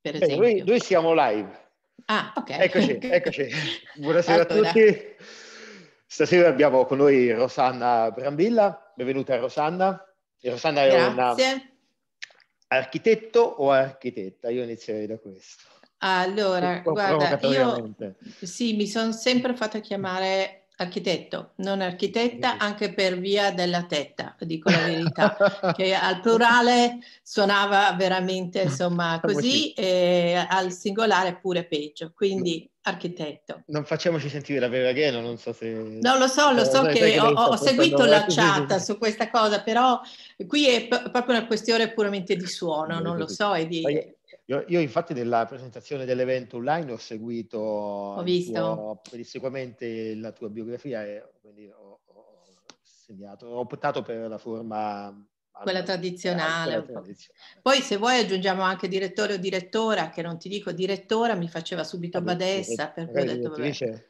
per esempio? Eh, noi, noi, siamo live. Ah, ok. Eccoci, eccoci. Buonasera allora. a tutti. Stasera abbiamo con noi Rosanna Brambilla. Benvenuta Rosanna. Rosanna Grazie. è una architetto o architetta? Io inizierei da questo. Allora, guarda, io sì, mi sono sempre fatta chiamare architetto, non architetta, anche per via della tetta, dico la verità, che al plurale suonava veramente insomma così e al singolare pure peggio, quindi architetto. Non facciamoci sentire la vera Gheno, non so se... No, lo so, lo eh, so eh, che, che ho, ho seguito la chat su questa cosa, però qui è p- proprio una questione puramente di suono, non lo so, e di... Io, io, infatti nella presentazione dell'evento online ho seguito ho tuo, la tua biografia e quindi ho, ho, segnato, ho optato per la forma... Quella tradizionale. tradizionale. Poi se vuoi aggiungiamo anche direttore o direttora, che non ti dico direttora, mi faceva subito badessa, eh, per cui ho detto vabbè.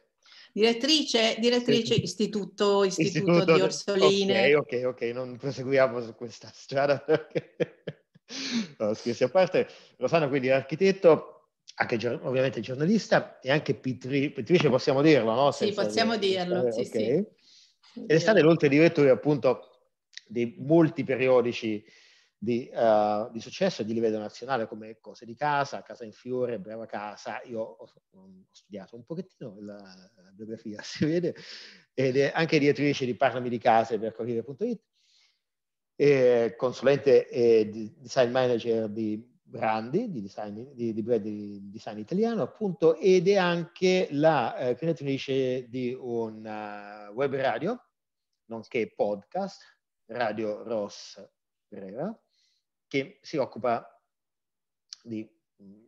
Direttrice, direttrice sì. istituto, istituto, istituto, di Orsoline. Ok, ok, ok, non proseguiamo su questa strada. Perché... scherzi a parte, Rosana quindi architetto, anche ovviamente giornalista e anche pitri, pittrice, possiamo dirlo, no? Senza sì, possiamo di, dirlo, eh, sì, okay. sì. Ed è stata inoltre direttore appunto di molti periodici di, uh, di, successo di livello nazionale come Cose di Casa, Casa in Fiore, Brava Casa. Io ho, mm, ho studiato un pochettino la, la, biografia, si vede, ed è anche direttrice di Parlami di Case per Corriere.it eh, consulente e design manager di Brandi, di, design, di, di brand di design italiano, appunto, ed è anche la eh, creatrice di un eh, web radio, nonché podcast, Radio Ross Brera, che si occupa di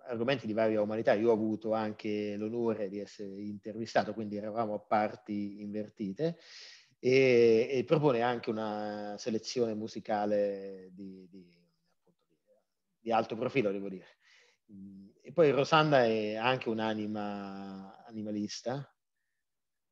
argomenti di varia umanità. Io ho avuto anche l'onore di essere intervistato, quindi eravamo a parti invertite e, e propone anche una selezione musicale di, di, di alto profilo, devo dire. Mm, e poi Rosanda è anche un'anima animalista,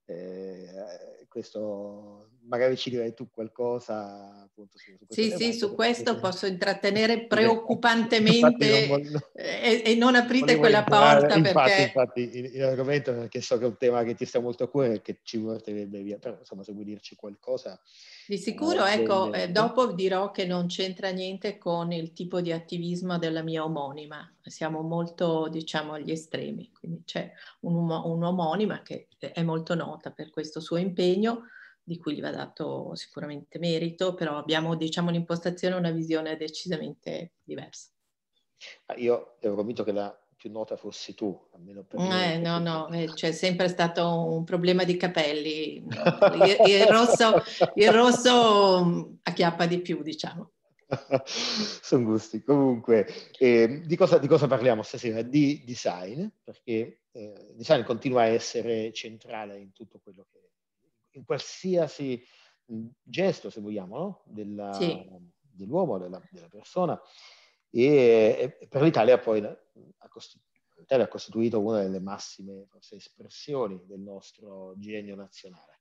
eh, questo magari ci direi tu qualcosa appunto, su, su questo. Sì, sì, su questo posso intrattenere preoccupantemente non voglio, eh, e, e, non aprite quella entrare. porta infatti, perché... Infatti, in, in, argomento perché so che è un tema che ti sta molto a cuore e che ci porterebbe via, però insomma se vuoi dirci qualcosa... Di eh, sicuro, ecco, eh, ecco, del... dopo dirò che non c'entra niente con il tipo di attivismo della mia omonima, siamo molto, diciamo, agli estremi, quindi c'è un, un'omonima che è molto nota per questo suo impegno, di cui gli va dato sicuramente merito, però abbiamo diciamo un'impostazione e una visione decisamente diversa. Ah, io ero convinto che la più nota fossi tu, almeno per me. Eh, no, no, eh, c'è sempre stato un problema di capelli. Il, il, rosso, il rosso mm, acchiappa di più, diciamo. Sono gusti. Comunque, eh, di, cosa, di, cosa, parliamo stasera? Di design, perché eh, design continua a essere centrale in tutto quello che in qualsiasi mm, gesto, se vogliamo, no? della, sì. dell'uomo, della, della persona. E, e, per l'Italia poi eh, ha costituito l'Italia ha costituito una delle massime forse, espressioni del nostro genio nazionale,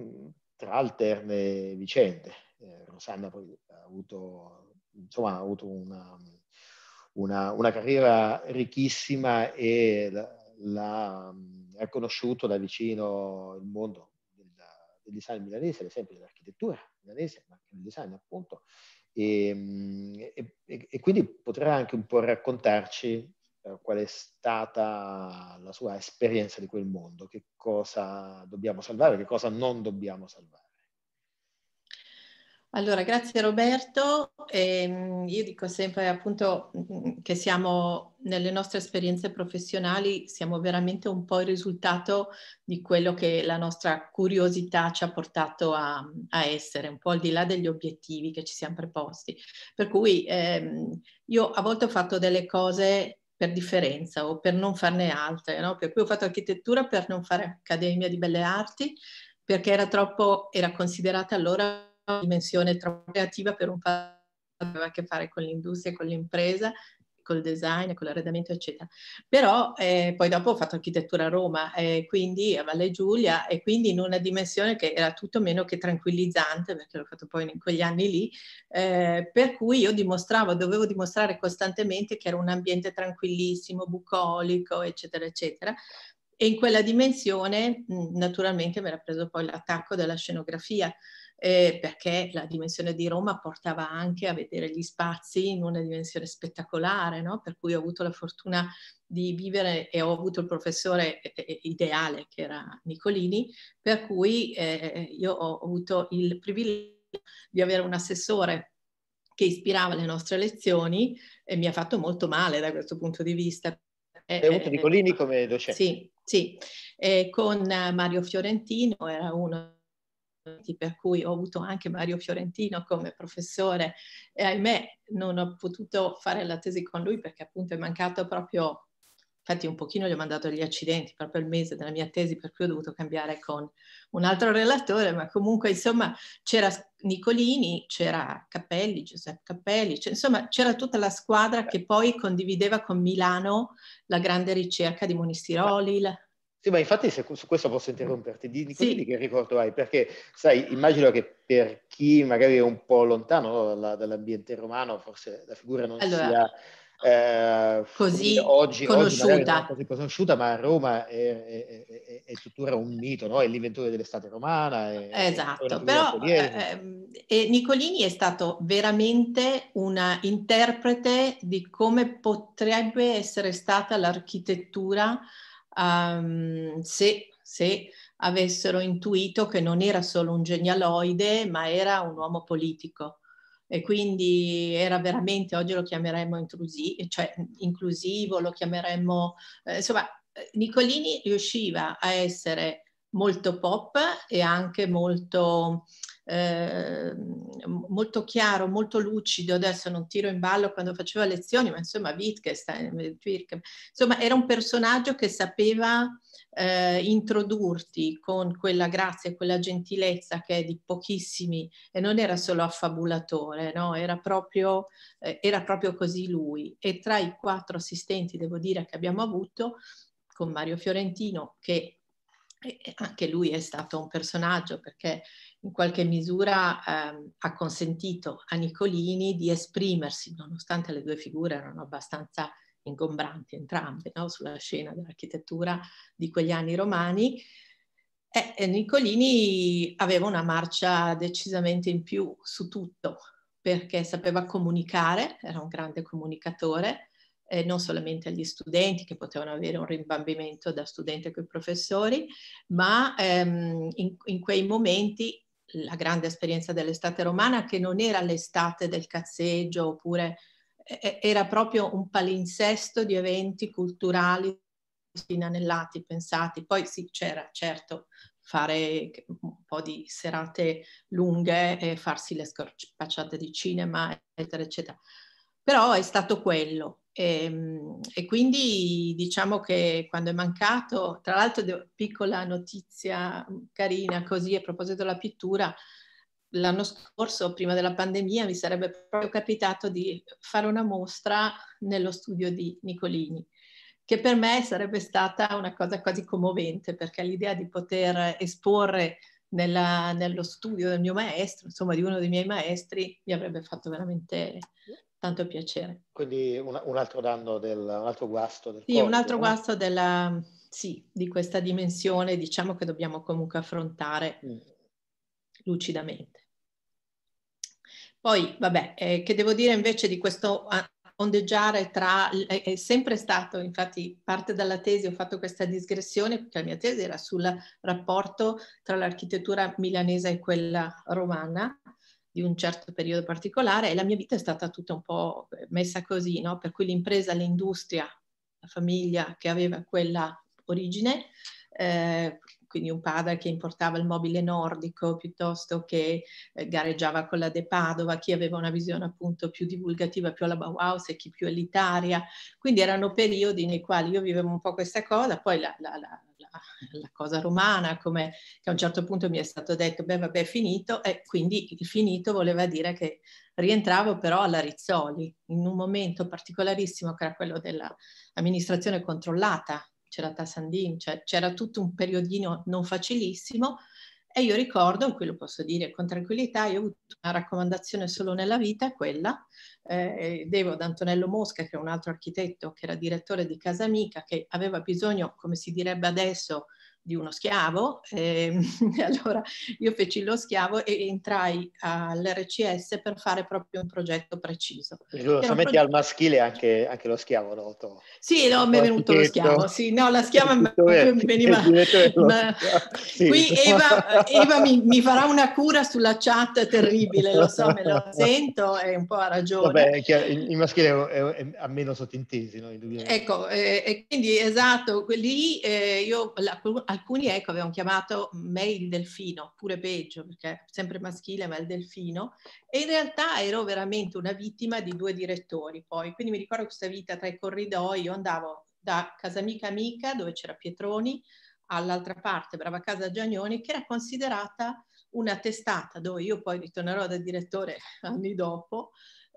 mm, tra alterne vicende. Eh, Rosanna poi ha avuto, insomma, ha avuto una, una, una, carriera ricchissima e l'ha mm, conosciuto da vicino il mondo, del design milanese, ad esempio dell'architettura milanese, ma anche del design appunto, ehm, e, e, e quindi potrà anche un po' raccontarci eh, qual è stata la sua esperienza di quel mondo, che cosa dobbiamo salvare, che cosa non dobbiamo salvare. Allora, grazie Roberto. Eh, io dico sempre appunto mm, che siamo nelle nostre esperienze professionali, siamo veramente un po' il risultato di quello che la nostra curiosità ci ha portato a, a essere, un po' al di là degli obiettivi che ci siamo preposti. Per cui ehm, io a volte ho fatto delle cose per differenza o per non farne altre, no? per cui ho fatto architettura per non fare accademia di belle arti perché era troppo, era considerata allora dimensione troppo creativa per un fatto che aveva a che fare con l'industria, con l'impresa, col design, con l'arredamento, eccetera. Però eh, poi dopo ho fatto architettura a Roma, eh, quindi a Valle Giulia, e quindi in una dimensione che era tutto meno che tranquillizzante, perché l'ho fatto poi in quegli anni lì, eh, per cui io dimostravo, dovevo dimostrare costantemente che era un ambiente tranquillissimo, bucolico, eccetera, eccetera. E in quella dimensione, naturalmente, mi era preso poi l'attacco della scenografia, eh, perché la dimensione di Roma portava anche a vedere gli spazi in una dimensione spettacolare, no? per cui ho avuto la fortuna di vivere e ho avuto il professore ideale che era Nicolini, per cui eh, io ho avuto il privilegio di avere un assessore che ispirava le nostre lezioni e mi ha fatto molto male da questo punto di vista. Hai eh, avuto eh, Nicolini come docente? Sì, sì, eh, con Mario Fiorentino era uno per cui ho avuto anche Mario Fiorentino come professore e ahimè non ho potuto fare la tesi con lui perché appunto è mancato proprio, infatti un pochino gli ho mandato gli accidenti proprio il mese della mia tesi per cui ho dovuto cambiare con un altro relatore, ma comunque insomma c'era Nicolini, c'era Cappelli, Giuseppe Cappelli, insomma c'era tutta la squadra che poi condivideva con Milano la grande ricerca di Monistiroli, la, sì, ma infatti se, su questo posso mm. interromperti, di, di, sì. di che ricordo hai? Perché, sai, immagino che per chi magari è un po' lontano no, dalla, dall'ambiente romano, forse la figura non allora. sia... Eh, così oggi, conosciuta. Oggi conosciuta. ma Roma è, è, è, è, tuttora un mito, no? è l'inventore dell'estate romana. esatto, però eh, eh, Nicolini è stato veramente un interprete di come potrebbe essere stata l'architettura um, se, se avessero intuito che non era solo un genialoide, ma era un uomo politico. E quindi era veramente, oggi lo chiameremmo intrusi, cioè, inclusivo, lo chiameremmo, eh, insomma, eh, Nicolini riusciva a essere molto pop e anche molto Ehm, molto chiaro, molto lucido, adesso non tiro in ballo quando faceva lezioni, ma insomma Wittgenstein, insomma era un personaggio che sapeva eh, introdurti con quella grazia e quella gentilezza che è di pochissimi e non era solo affabulatore, no? era, proprio, eh, era proprio così lui e tra i quattro assistenti devo dire che abbiamo avuto con Mario Fiorentino che e anche lui è stato un personaggio perché in qualche misura ehm, ha consentito a Nicolini di esprimersi, nonostante le due figure erano abbastanza ingombranti entrambe no? sulla scena dell'architettura di quegli anni romani. E, Nicolini aveva una marcia decisamente in più su tutto perché sapeva comunicare, era un grande comunicatore, eh, non solamente agli studenti che potevano avere un rimbambimento da studente con i professori, ma ehm, in, in quei momenti la grande esperienza dell'estate romana che non era l'estate del cazzeggio oppure eh, eh, era proprio un palinsesto di eventi culturali inanellati, pensati. Poi sì, c'era certo fare un po' di serate lunghe e farsi le scorpacciate di cinema, eccetera, eccetera. Però è stato quello. E, ehm, e, quindi diciamo che quando è mancato, tra l'altro piccola notizia mm, carina così a proposito della pittura, l'anno scorso, prima della pandemia, mi sarebbe proprio capitato di fare una mostra nello studio di Nicolini, che per me sarebbe stata una cosa quasi commovente, perché l'idea di poter esporre nella, nello studio del mio maestro, insomma di uno dei miei maestri, mi avrebbe fatto veramente tanto piacere. Quindi un, un altro danno, del, un altro guasto del Sì, corpo, un altro no? guasto della, um, sì, di questa dimensione, diciamo che dobbiamo comunque affrontare mm. lucidamente. Poi, vabbè, eh, che devo dire invece di questo ondeggiare tra, è sempre stato, infatti parte dalla tesi, ho fatto questa digressione perché la mia tesi era sul rapporto tra l'architettura milanese e quella romana di un certo periodo particolare e la mia vita è stata tutta un po' messa così, no? per cui l'impresa, l'industria, la famiglia che aveva quella origine, eh, quindi un padre che importava il mobile nordico piuttosto che eh, gareggiava con la De Padova, chi aveva una visione appunto più divulgativa, più alla Bauhaus e chi più elitaria. Quindi erano periodi nei quali io vivevo un po' questa cosa, poi la, la, la la cosa romana, come che a un certo punto mi è stato detto, beh vabbè è finito, e quindi il finito voleva dire che rientravo però alla Rizzoli, in un momento particolarissimo che era quello dell'amministrazione controllata, c'era Tassandin, cioè c'era tutto un periodino non facilissimo, e io ricordo, qui lo posso dire con tranquillità, io ho avuto una raccomandazione solo nella vita, quella, eh, devo ad Antonello Mosca, che è un altro architetto, che era direttore di Casa Amica, che aveva bisogno, come si direbbe adesso, di uno schiavo. Ehm, e, allora io feci lo schiavo e entrai all'RCS per fare proprio un progetto preciso. Giustamente progetto... al maschile anche, anche, lo schiavo noto. Sì, no, mi è venuto lo schiavo. Sì, no, la schiava mi veniva... Ma... Sì. Qui Eva, Eva mi, mi, farà una cura sulla chat terribile, lo so, me lo sento e un po' ha ragione. Vabbè, il, maschile è, è, è, a meno sottintesi. No? Ecco, eh, e quindi esatto, lì eh, io la, alcuni ecco avevano chiamato me il delfino, pure peggio, perché sempre maschile ma il delfino, e in realtà ero veramente una vittima di due direttori poi, quindi mi ricordo questa vita tra i corridoi, io andavo da casa amica amica dove c'era Pietroni, all'altra parte, Brava Casa Giagnoni, che era considerata una testata dove io poi ritornerò da direttore anni dopo,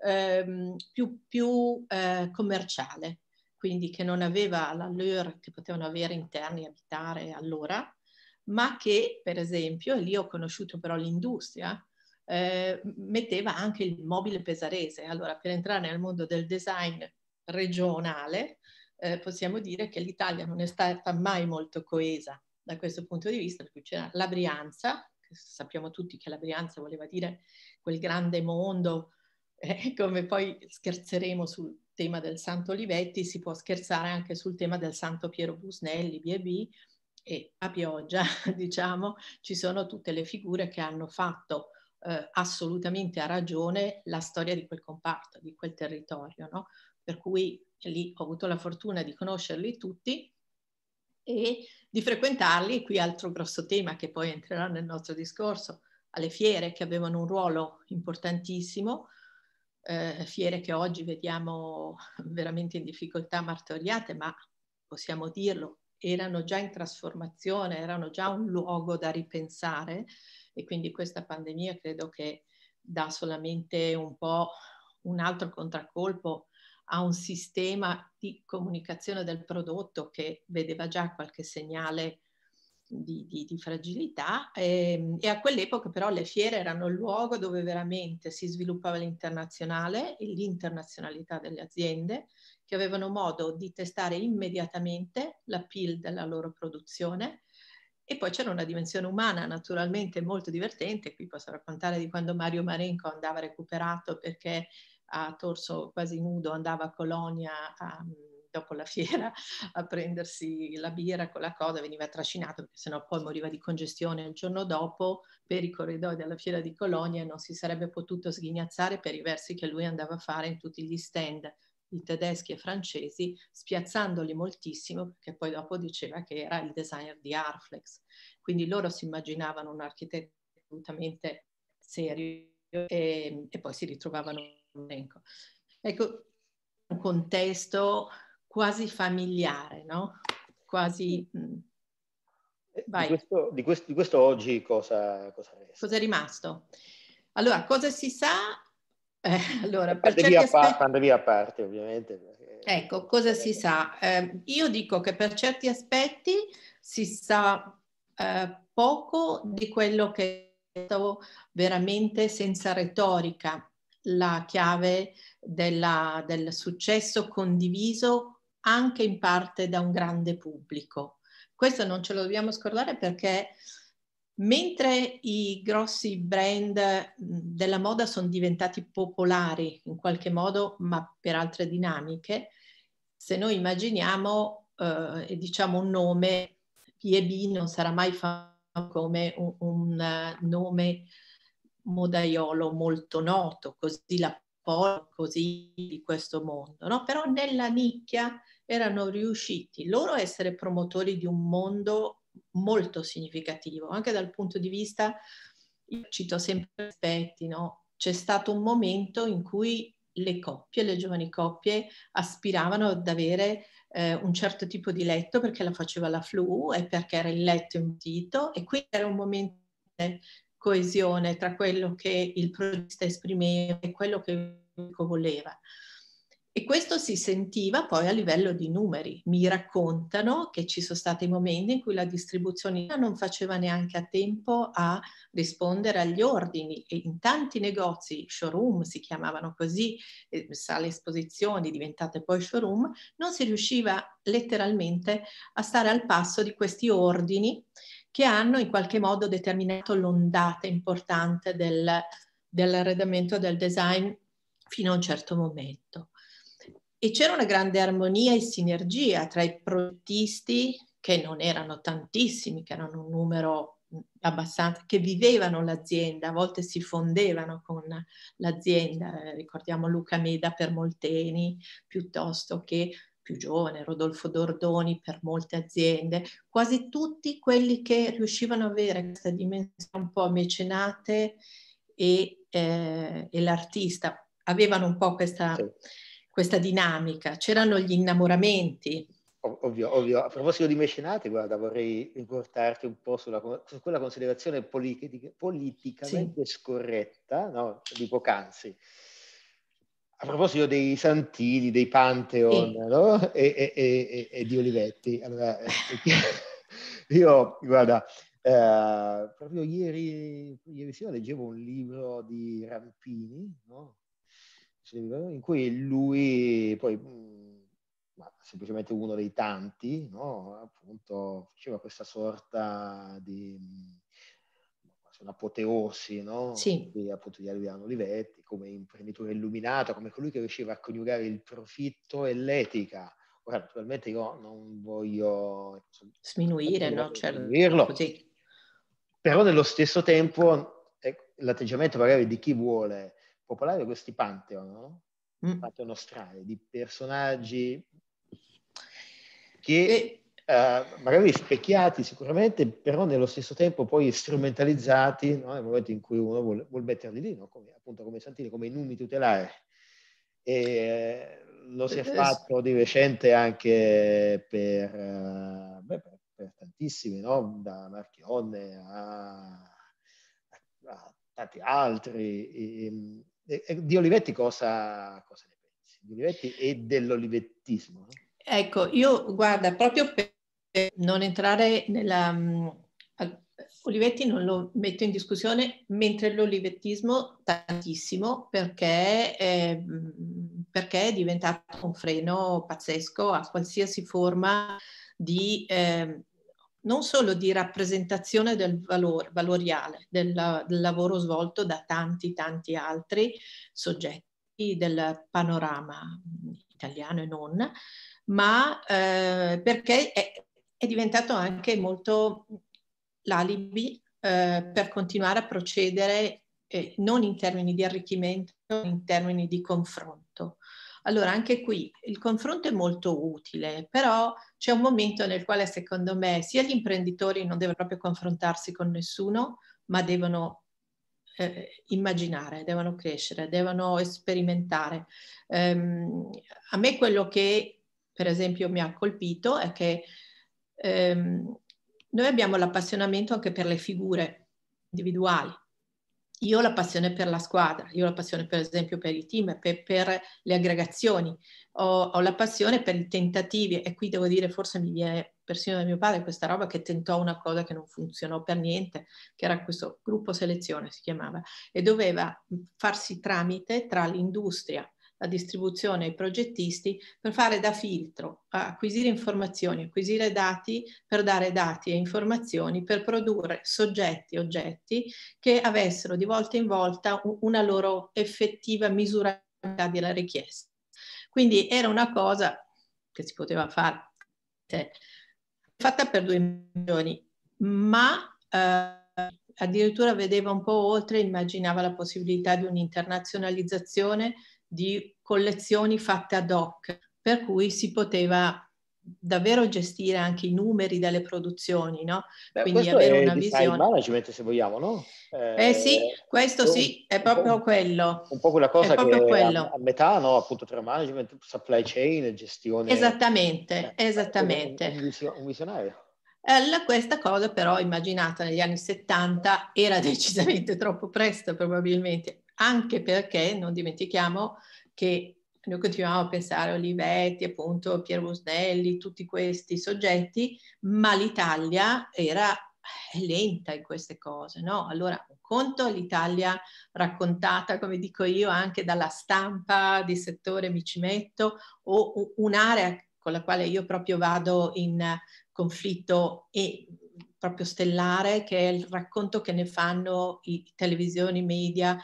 ehm, più, più eh, commerciale quindi che non aveva l'allure che potevano avere interni e abitare allora, ma che per esempio, e lì ho conosciuto però l'industria, eh, metteva anche il mobile pesarese. Allora, per entrare nel mondo del design regionale, eh, possiamo dire che l'Italia non è stata mai molto coesa da questo punto di vista, perché c'era la Brianza, sappiamo tutti che la Brianza voleva dire quel grande mondo, eh, come poi scherzeremo sul tema del Santo Olivetti, si può scherzare anche sul tema del Santo Piero Busnelli, B&B, e a pioggia, diciamo, ci sono tutte le figure che hanno fatto eh, assolutamente a ragione la storia di quel comparto, di quel territorio, no? Per cui lì ho avuto la fortuna di conoscerli tutti e di frequentarli, qui altro grosso tema che poi entrerà nel nostro discorso, alle fiere che avevano un ruolo importantissimo, eh, fiere che oggi vediamo veramente in difficoltà martoriate, ma possiamo dirlo, erano già in trasformazione, erano già un luogo da ripensare e quindi questa pandemia credo che dà solamente un po' un altro contraccolpo a un sistema di comunicazione del prodotto che vedeva già qualche segnale di, di, di fragilità e, ehm, e a quell'epoca però le fiere erano il luogo dove veramente si sviluppava l'internazionale e l'internazionalità delle aziende che avevano modo di testare immediatamente la PIL della loro produzione e poi c'era una dimensione umana naturalmente molto divertente, qui posso raccontare di quando Mario Marenco andava recuperato perché a torso quasi nudo andava a Colonia a dopo la fiera a prendersi la birra con la cosa, veniva trascinato perché sennò poi moriva di congestione il giorno dopo per i corridoi della fiera di Colonia non si sarebbe potuto sghignazzare per i versi che lui andava a fare in tutti gli stand di tedeschi e francesi, spiazzandoli moltissimo perché poi dopo diceva che era il designer di Arflex. Quindi loro si immaginavano un architetto assolutamente serio e, ehm, e poi si ritrovavano in elenco. Ecco, un contesto quasi familiare, no? Quasi... Mm. Eh, di questo, di, questo, di questo, oggi cosa, cosa resta? Cosa è rimasto? Allora, cosa si sa? Eh, allora, pandemia, aspetti... pa- pandemia, a parte, ovviamente. Ecco, cosa si sa? Eh, io dico che per certi aspetti si sa eh, poco di quello che è stato veramente senza retorica la chiave della, del successo condiviso anche in parte da un grande pubblico. Questo non ce lo dobbiamo scordare perché mentre i grossi brand della moda sono diventati popolari in qualche modo, ma per altre dinamiche, se noi immaginiamo eh, e diciamo un nome, P&B non sarà mai fatto come un, un eh, nome modaiolo molto noto, così la Polo, così di questo mondo, no? Però nella nicchia erano riusciti loro a essere promotori di un mondo molto significativo, anche dal punto di vista, io cito sempre aspetti, no? c'è stato un momento in cui le coppie, le giovani coppie aspiravano ad avere eh, un certo tipo di letto perché la faceva la flu e perché era il letto imutito e quindi era un momento di coesione tra quello che il progetto esprimeva e quello che il pubblico voleva. E questo si sentiva poi a livello di numeri. Mi raccontano che ci sono stati momenti in cui la distribuzione non faceva neanche a tempo a rispondere agli ordini e in tanti negozi, showroom si chiamavano così, eh, sale esposizioni diventate poi showroom, non si riusciva letteralmente a stare al passo di questi ordini che hanno in qualche modo determinato l'ondata importante del, dell'arredamento del design fino a un certo momento e c'era una grande armonia e sinergia tra i progettisti, che non erano tantissimi, che erano un numero abbastanza, che vivevano l'azienda, a volte si fondevano con l'azienda, eh, ricordiamo Luca Meda per Molteni, piuttosto che più giovane, Rodolfo Dordoni per molte aziende, quasi tutti quelli che riuscivano ad avere questa dimensione un po' mecenate e, eh, e l'artista avevano un po' questa... Sì questa dinamica, c'erano gli innamoramenti. Ovvio, ovvio. A proposito di mecenate, guarda, vorrei riportarti un po' sulla, su quella considerazione politica, politicamente sì. scorretta no? di poc'anzi. A proposito dei Santini, dei Pantheon sì. no? e, e, e, e, di Olivetti. Allora, eh, io, guarda, eh, proprio ieri, ieri sera leggevo un libro di Rampini, no? wrestling, in cui lui poi, mm, ma semplicemente uno dei tanti, no? appunto, faceva questa sorta di mm, cioè apoteosi, no? sì. di, appunto, di Adriano Olivetti come imprenditore illuminato, come colui che riusciva a coniugare il profitto e l'etica. Ora, naturalmente io non voglio sminuire, no? Certo. Però nello stesso tempo ecco, l'atteggiamento magari di chi vuole popolare questi pantheon, no? mm. pantheon australe, di personaggi che eh, magari specchiati sicuramente, però nello stesso tempo poi strumentalizzati no? nel momento in cui uno vuole, vuole metterli lì, no? come, appunto come Santini, come i numi tutelari. E lo si è eh, eh, fatto di recente anche per, eh, beh, per, per tantissimi, no? da Marchionne a, a tanti altri. E, ehm, di Olivetti cosa, cosa ne pensi? Di Olivetti e dell'olivettismo? Ecco, io guarda, proprio per non entrare nella... Olivetti non lo metto in discussione, mentre l'olivettismo tantissimo perché è, ehm, perché è diventato un freno pazzesco a qualsiasi forma di eh, non solo di rappresentazione del valore valoriale del, del lavoro svolto da tanti tanti altri soggetti del panorama italiano e non, ma eh, perché è, è, diventato anche molto l'alibi eh, per continuare a procedere eh, non in termini di arricchimento, ma in termini di confronto. Allora, anche qui il confronto è molto utile, però c'è un momento nel quale secondo me sia gli imprenditori non devono proprio confrontarsi con nessuno, ma devono eh, immaginare, devono crescere, devono sperimentare. Um, a me quello che per esempio mi ha colpito è che um, noi abbiamo l'appassionamento anche per le figure individuali, io ho la passione per la squadra, io ho la passione per esempio per il team, per, per le aggregazioni, ho, ho, la passione per i tentativi e qui devo dire forse mi viene persino da mio padre questa roba che tentò una cosa che non funzionò per niente, che era questo gruppo selezione si chiamava e doveva farsi tramite tra l'industria la distribuzione ai progettisti per fare da filtro, acquisire informazioni, acquisire dati per dare dati e informazioni per produrre soggetti, oggetti che avessero di volta in volta una loro effettiva misurabilità della richiesta. Quindi era una cosa che si poteva fare, cioè, fatta per due milioni, ma eh, addirittura vedeva un po' oltre, immaginava la possibilità di un'internazionalizzazione di collezioni fatte ad hoc, per cui si poteva davvero gestire anche i numeri delle produzioni, no? Beh, Quindi avere una visione. management se vogliamo, no? Eh, eh sì, questo un, sì, è proprio quello. Un po' quella cosa che a, a, metà, no? Appunto tra management, supply chain, e gestione. Esattamente, eh, eh esattamente. Un, un, visionario. Eh, la, questa cosa però immaginata negli anni 70 era decisamente troppo presto probabilmente, anche perché non dimentichiamo che noi continuiamo a pensare a Olivetti, appunto Piero Busnelli, tutti questi soggetti, ma l'Italia era eh, lenta in queste cose, no? Allora, un conto l'Italia raccontata, come dico io, anche dalla stampa di settore mi ci metto, o un'area con la quale io proprio vado in conflitto e mm, proprio stellare, che è il racconto che ne fanno i televisioni, i media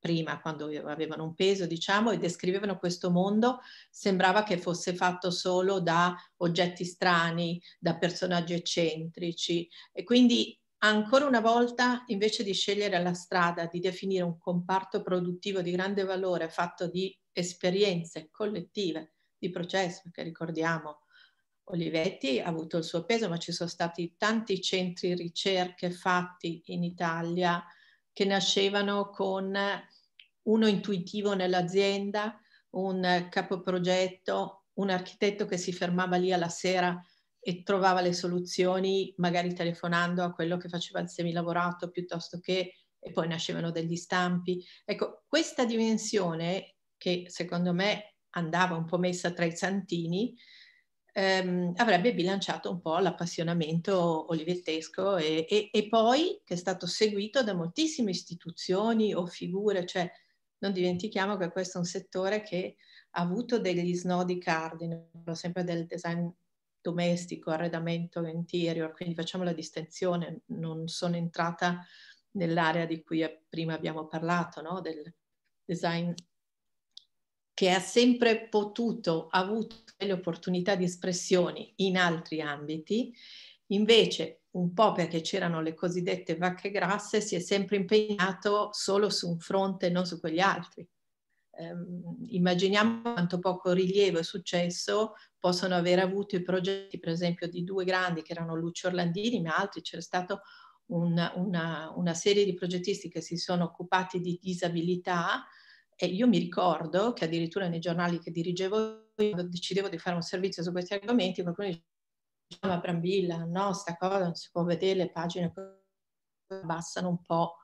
prima, quando avevano un peso, diciamo, e descrivevano questo mondo, sembrava che fosse fatto solo da oggetti strani, da personaggi eccentrici. E quindi ancora una volta, invece di scegliere la strada di definire un comparto produttivo di grande valore fatto di esperienze collettive, di processo, che ricordiamo, Olivetti ha avuto il suo peso, ma ci sono stati tanti centri ricerche fatti in Italia che nascevano con uno intuitivo nell'azienda, un capoprogetto, un architetto che si fermava lì alla sera e trovava le soluzioni, magari telefonando a quello che faceva il semilavorato piuttosto che, e poi nascevano degli stampi. Ecco, questa dimensione che secondo me andava un po' messa tra i santini, ehm, avrebbe bilanciato un po' l'appassionamento olivettesco e, e, e, poi che è stato seguito da moltissime istituzioni o figure, cioè non dimentichiamo che questo è un settore che ha avuto degli snodi cardine, sempre del design domestico, arredamento interior, quindi facciamo la distinzione, non sono entrata nell'area di cui prima abbiamo parlato, no? del design che ha sempre potuto, ha avuto delle opportunità di espressione in altri ambiti, invece un po' perché c'erano le cosiddette vacche grasse, si è sempre impegnato solo su un fronte e non su quegli altri. Um, immaginiamo quanto poco rilievo e successo possono aver avuto i progetti, per esempio, di due grandi che erano Lucio Orlandini, ma altri c'era stata una, una, una, serie di progettisti che si sono occupati di disabilità e io mi ricordo che addirittura nei giornali che dirigevo, quando decidevo di fare un servizio su questi argomenti, qualcuno diceva, ah, ma Brambilla, no, sta cosa non si può vedere, le pagine abbassano un po'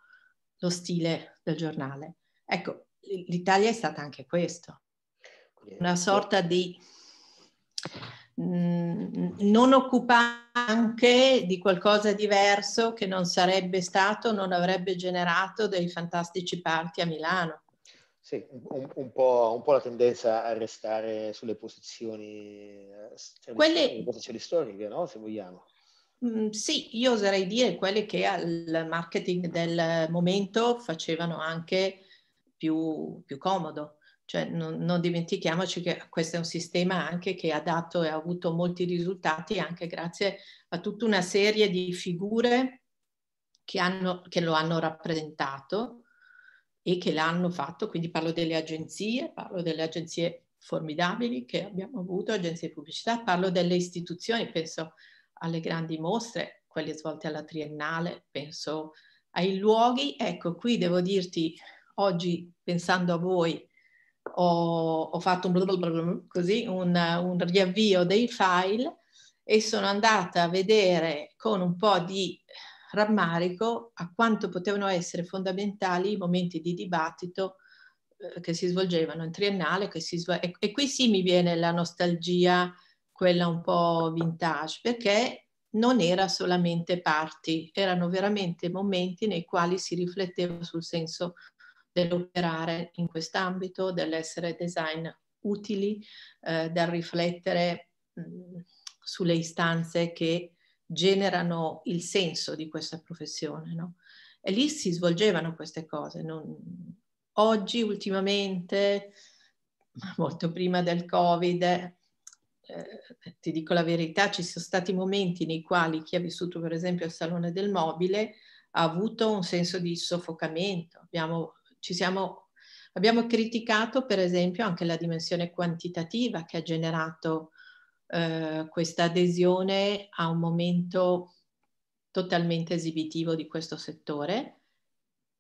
lo stile del giornale. Ecco, l'Italia è stata anche questo, una sorta di mm, non occupare anche di qualcosa di diverso che non sarebbe stato, non avrebbe generato dei fantastici parti a Milano. Sì, un, un, po', un, po', la tendenza a restare sulle posizioni, eh, cioè, quelle... posizioni storiche, no? se vogliamo. Mm, sì, io oserei dire quelle che al marketing del momento facevano anche più, più comodo. Cioè, non, non, dimentichiamoci che questo è un sistema anche che ha dato e ha avuto molti risultati anche grazie a tutta una serie di figure che, hanno, che lo hanno rappresentato e che l'hanno fatto, quindi parlo delle agenzie, parlo delle agenzie formidabili che abbiamo avuto, agenzie di pubblicità, parlo delle istituzioni, penso alle grandi mostre, quelle svolte alla triennale, penso ai luoghi. Ecco, qui devo dirti, oggi pensando a voi, ho, ho fatto un, così, un, un riavvio dei file e sono andata a vedere con un po' di rammarico a quanto potevano essere fondamentali i momenti di dibattito eh, che si svolgevano in triennale che si e, e qui sì mi viene la nostalgia quella un po' vintage perché non era solamente parti, erano veramente momenti nei quali si rifletteva sul senso dell'operare in quest'ambito, dell'essere design utili, eh, del riflettere mh, mm, sulle istanze che generano il senso di questa professione, no? E lì si svolgevano queste cose. Non... Oggi, ultimamente, molto prima del Covid, eh, eh, ti dico la verità, ci sono stati momenti nei quali chi ha vissuto per esempio il Salone del Mobile ha avuto un senso di soffocamento. Abbiamo, siamo, abbiamo criticato per esempio anche la dimensione quantitativa che ha generato eh, questa adesione a un momento totalmente esibitivo di questo settore,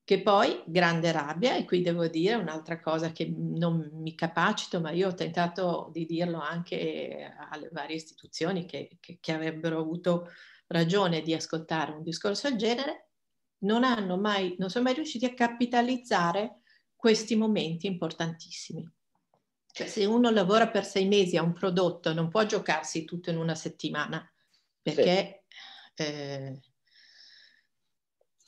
che poi grande rabbia, e qui devo dire un'altra cosa che non mi capacito, ma io ho tentato di dirlo anche alle varie istituzioni che, che, che avrebbero avuto ragione di ascoltare un discorso del genere, non, hanno mai, non sono mai riusciti a capitalizzare questi momenti importantissimi. Cioè se uno lavora per sei mesi a un prodotto non può giocarsi tutto in una settimana, perché... Sì. Eh,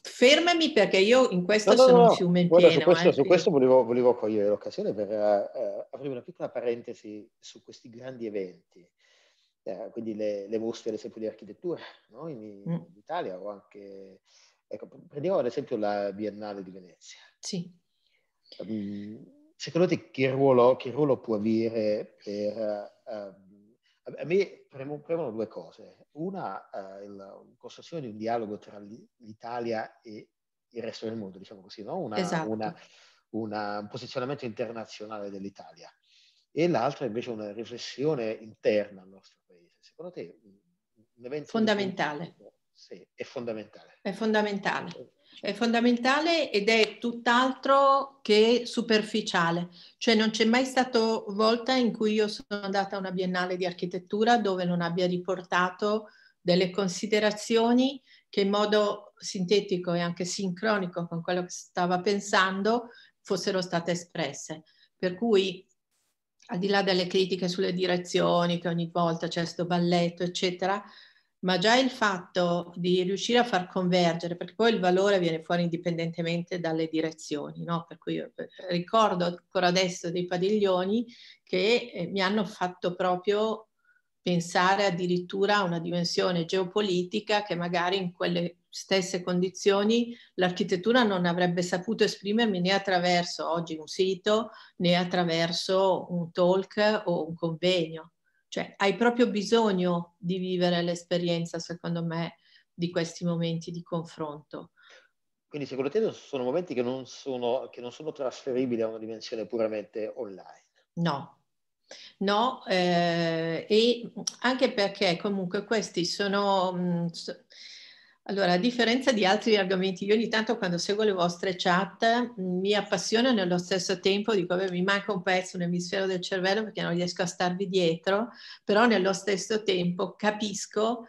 fermami perché io in questo no, no, sono no, un fiume in Guarda, pieno. Su questo, eh, su questo volevo, volevo, cogliere l'occasione per eh, eh, aprire una piccola parentesi su questi grandi eventi, eh, quindi le, le mostre ad esempio di architettura no? in, in mm. Italia o anche, ecco, prendiamo ad esempio la Biennale di Venezia. Sì. Um, secondo te che ruolo, che ruolo può avere per... Um, a me premono due cose. Una, uh, eh, la costruzione di un dialogo tra l'Italia e il resto del mondo, diciamo così, no? una, esatto. una, una, un posizionamento internazionale dell'Italia. E l'altra invece una riflessione interna al nostro paese. Secondo te un evento... Fondamentale. Sì, è fondamentale. È fondamentale. È fondamentale ed è tutt'altro che superficiale, cioè non c'è mai stata volta in cui io sono andata a una biennale di architettura dove non abbia riportato delle considerazioni che in modo sintetico e anche sincronico con quello che stava pensando fossero state espresse. Per cui al di là delle critiche sulle direzioni che ogni volta c'è questo balletto, eccetera, ma già il fatto di riuscire a far convergere, perché poi il valore viene fuori indipendentemente dalle direzioni, no? per cui io eh, ricordo ancora adesso dei padiglioni che eh, mi hanno fatto proprio pensare addirittura a una dimensione geopolitica che magari in quelle stesse condizioni l'architettura non avrebbe saputo esprimermi né attraverso oggi un sito né attraverso un talk o un convegno. Cioè hai proprio bisogno di vivere l'esperienza, secondo me, di questi momenti di confronto. Quindi secondo te sono momenti che non sono, che non sono trasferibili a una dimensione puramente online? No, no, eh, e anche perché comunque questi sono... Mh, mm, allora, a differenza di altri argomenti, io ogni tanto quando seguo le vostre chat mm, mi appassiono nello stesso tempo dico, beh, mi manca un pezzo, un emisfero del cervello perché non riesco a starvi dietro, però nello stesso tempo capisco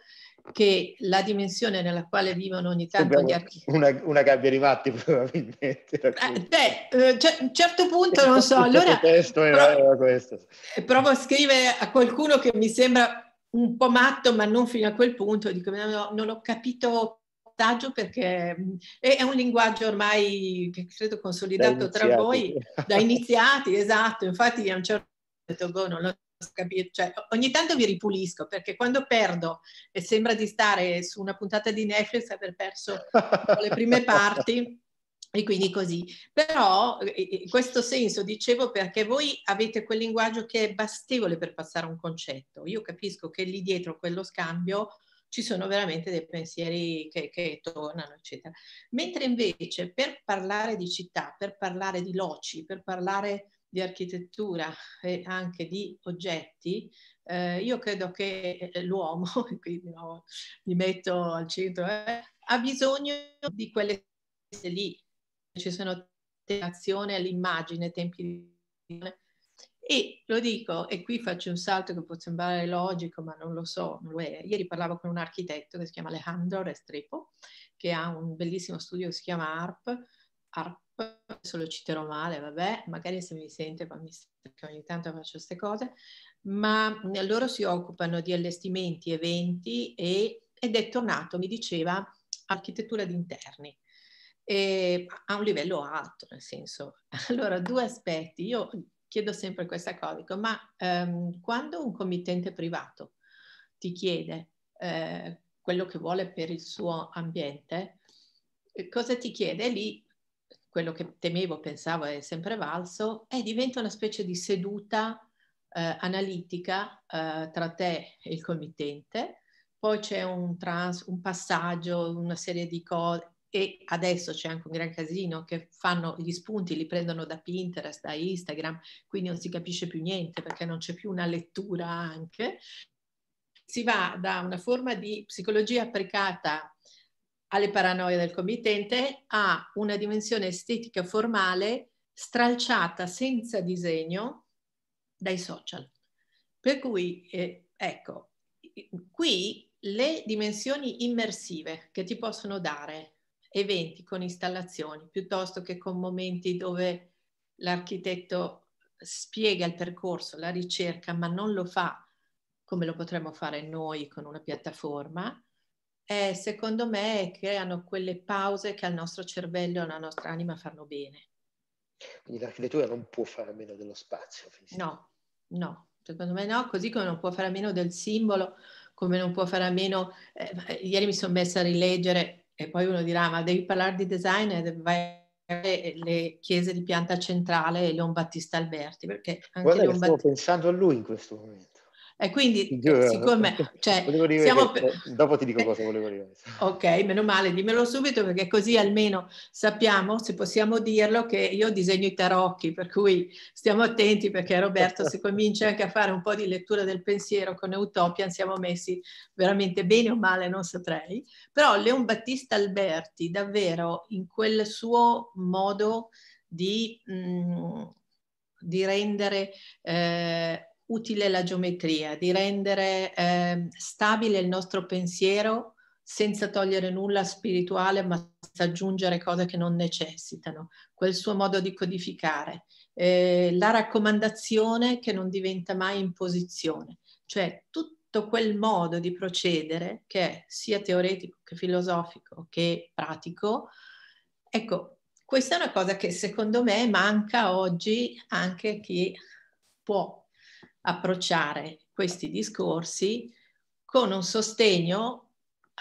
che la dimensione nella quale vivono ogni tanto gli archivisti... Una, una gabbia di matti probabilmente. Eh, beh, a eh, un certo punto non so, allora... Provo, provo a scrivere a qualcuno che mi sembra un po' matto, ma non fino a quel punto, dico no, non ho capito perché è un linguaggio ormai che credo consolidato tra voi da iniziati, esatto, infatti a un certo punto boh, non lo so cioè, ogni tanto vi ripulisco perché quando perdo e sembra di stare su una puntata di Netflix aver perso le prime parti e quindi così. Però in eh, eh, eh, questo senso dicevo perché voi avete quel linguaggio che è bastevole per passare un concetto. Io capisco che lì dietro quello scambio ci sono veramente dei pensieri che, che, tornano, eccetera. Mentre invece per parlare di città, per parlare di loci, per parlare di architettura e anche di oggetti, eh, io credo che l'uomo, quindi no, mi metto al centro, eh, ha bisogno di quelle lì ci sono attenzione all'immagine, tempi di... E lo dico, e qui faccio un salto che può sembrare logico, ma non lo so, non lo è. Ieri parlavo con un architetto che si chiama Alejandro Restrepo, che ha un bellissimo studio che si chiama ARP. ARP, adesso lo citerò male, vabbè, magari se mi sente, ma mi che ogni tanto faccio queste cose. Ma eh, loro si occupano di allestimenti, eventi e, ed è tornato, mi diceva, architettura di interni e a un livello alto, nel senso. Allora, due aspetti. Io chiedo sempre questa cosa, dico, ma ehm, quando un committente privato ti chiede eh, quello che vuole per il suo ambiente, eh, cosa ti chiede? Lì quello che temevo, pensavo è sempre valso, e eh, diventa una specie di seduta eh, analitica eh, tra te e il committente, poi c'è un, trans, un passaggio, una serie di cose, e adesso c'è anche un gran casino che fanno gli spunti, li prendono da Pinterest, da Instagram, quindi non si capisce più niente perché non c'è più una lettura anche. Si va da una forma di psicologia applicata alle paranoie del committente a una dimensione estetica formale stralciata senza disegno dai social. Per cui, eh, ecco, qui le dimensioni immersive che ti possono dare eventi con installazioni, piuttosto che con momenti dove l'architetto spiega il percorso, la ricerca, ma non lo fa come lo potremmo fare noi con una piattaforma, eh, secondo me creano quelle pause che al nostro cervello e alla nostra anima fanno bene. Quindi l'architettura non può fare a meno dello spazio. No, no, secondo me no, così come non può fare a meno del simbolo, come non può fare a meno... Eh, ieri mi sono messa a rileggere e poi uno dirà, ma devi parlare di design e eh, vai le chiese di pianta centrale e Leon Battista Alberti, perché anche Guarda Leon Battista... stavo pensando a lui in questo momento. E quindi, Io, siccome cioè, siamo... che, eh, dopo ti dico eh, cosa volevo dire. ok, meno male, dimmelo subito perché così almeno sappiamo, se possiamo dirlo, che io disegno i tarocchi, per cui stiamo attenti perché Roberto, se comincia anche a fare un po' di lettura del pensiero con Utopian, siamo messi veramente bene o male, non saprei. Però Leon Battista Alberti, davvero in quel suo modo di, mh, mm, di rendere... Eh, utile la geometria, di rendere eh, stabile il nostro pensiero senza togliere nulla spirituale, ma senza aggiungere cose che non necessitano, quel suo modo di codificare, eh, la raccomandazione che non diventa mai imposizione, cioè tutto quel modo di procedere che è sia teoretico che filosofico che pratico. Ecco, questa è una cosa che secondo me manca oggi anche chi può approcciare questi discorsi con un sostegno,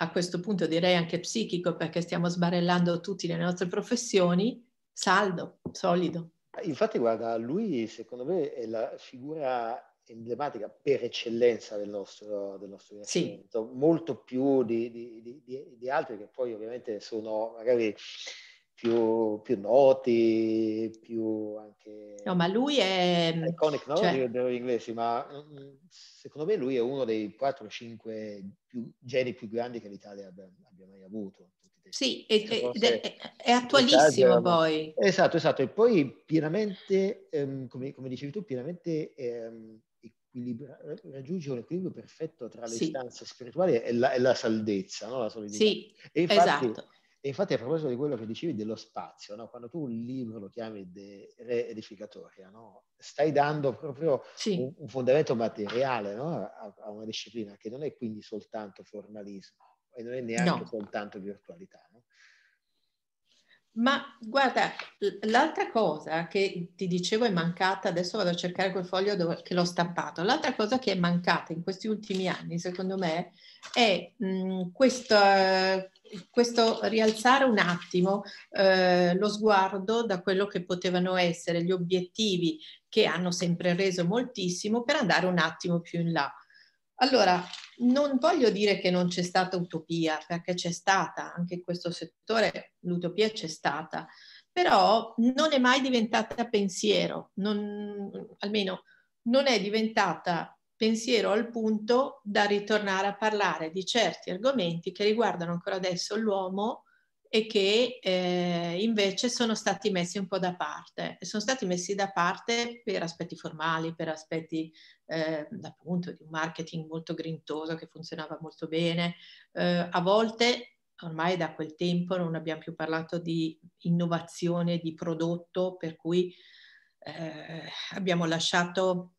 a questo punto direi anche psichico, perché stiamo sbarellando tutti le nostre professioni, saldo, solido. Infatti, guarda, lui secondo me è la figura emblematica per eccellenza del nostro, del nostro sì. molto più di, di, di, di altri che poi ovviamente sono magari più, più noti, più anche... No, ma lui è... Mm, iconic, no? Cioè... Degli inglesi, ma mm, secondo me lui è uno dei 4-5 geni più grandi che l'Italia abbia, abbia mai avuto. Sì, è, è, è attualissimo poi. Esatto, esatto. E poi pienamente, ehm, come, come, dicevi tu, pienamente ehm, equilibra- raggiunge un equilibrio perfetto tra le sì. istanze spirituali e la, e la saldezza, no? la solidità. Sì, e infatti, esatto. E infatti a proposito di quello che dicevi dello spazio, no? quando tu un libro lo chiami de reedificatoria, no? stai dando proprio sì. un, un, fondamento materiale no? a, a, una disciplina che non è quindi soltanto formalismo e non è neanche soltanto virtualità. Ma guarda, l'altra cosa che ti dicevo è mancata, adesso vado a cercare quel foglio dove, che l'ho stampato, l'altra cosa che è mancata in questi ultimi anni, secondo me, è mh, questo, questo rialzare un attimo eh, lo sguardo da quello che potevano essere gli obiettivi che hanno sempre reso moltissimo per andare un attimo più in là. Allora, non voglio dire che non c'è stata utopia, perché c'è stata, anche in questo settore l'utopia c'è stata, però non è mai diventata pensiero, non, almeno non è diventata pensiero al punto da ritornare a parlare di certi argomenti che riguardano ancora adesso l'uomo e che eh, invece sono stati messi un po' da parte. E sono stati messi da parte per aspetti formali, per aspetti eh, appunto di un marketing molto grintoso che funzionava molto bene. Eh, a volte, ormai da quel tempo, non abbiamo più parlato di innovazione di prodotto, per cui eh, abbiamo lasciato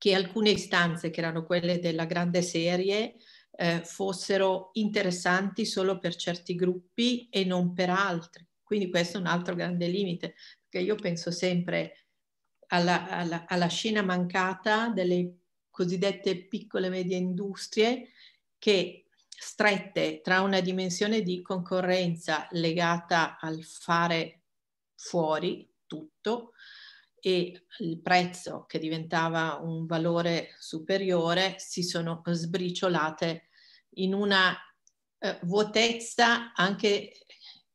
che alcune istanze, che erano quelle della grande serie, eh, fossero interessanti solo per certi gruppi e non per altri. Quindi questo è un altro grande limite, perché io penso sempre alla, alla, alla scena mancata delle cosiddette piccole e medie industrie che strette tra una dimensione di concorrenza legata al fare fuori tutto e il prezzo che diventava un valore superiore si sono sbriciolate in una eh, vuotezza anche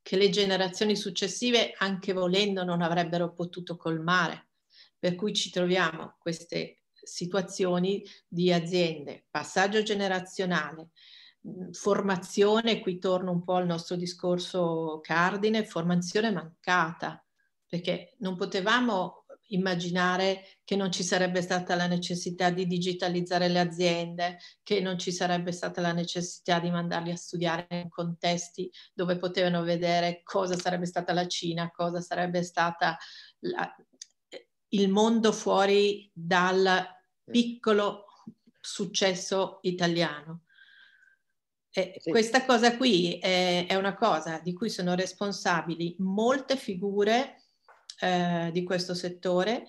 che le generazioni successive, anche volendo, non avrebbero potuto colmare. Per cui ci troviamo queste situazioni di aziende, passaggio generazionale, mm, formazione, qui torno un po' al nostro discorso cardine, formazione mancata, perché non potevamo immaginare che non ci sarebbe stata la necessità di digitalizzare le aziende, che non ci sarebbe stata la necessità di mandarli a studiare in contesti dove potevano vedere cosa sarebbe stata la Cina, cosa sarebbe stata la, il mondo fuori dal piccolo successo italiano. Eh, sì. Questa cosa qui è, è una cosa di cui sono responsabili molte figure eh, di questo settore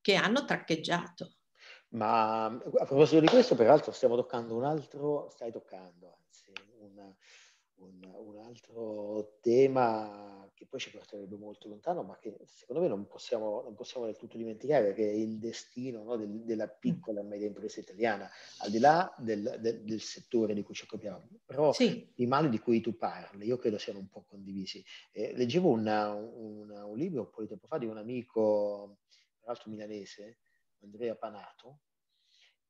che hanno traccheggiato. Ma a proposito di questo, peraltro, stiamo toccando un altro, stai toccando anzi, un, un, un altro tema che poi ci porterebbe molto lontano, ma che secondo me non possiamo, non possiamo del tutto dimenticare, che è il destino no, del, della piccola e media impresa italiana, al di là del, del, del settore di cui ci occupiamo. Però sì. i mali di cui tu parli, io credo siano un po' condivisi. Eh, leggevo una, una, un libro un po' di tempo fa di un amico, tra l'altro milanese, Andrea Panato,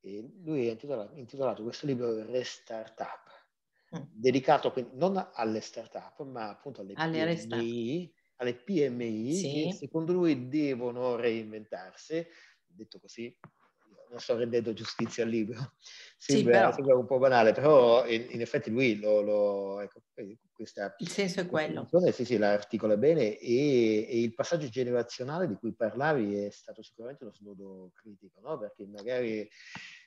e lui ha intitolato, intitolato questo libro Restartup. Up Mm. dedicato quindi non alle start-up, ma appunto alle, alle PMI, alle PMI sì. che secondo lui devono reinventarsi, detto così non sto rendendo giustizia al libro. Sembra, sì, sembra un po' banale, però in, in effetti lui lo, lo ecco, questa, il senso è quello. Sì, sì, l'articola bene e, e, il passaggio generazionale di cui parlavi è stato sicuramente uno snodo critico, no? perché magari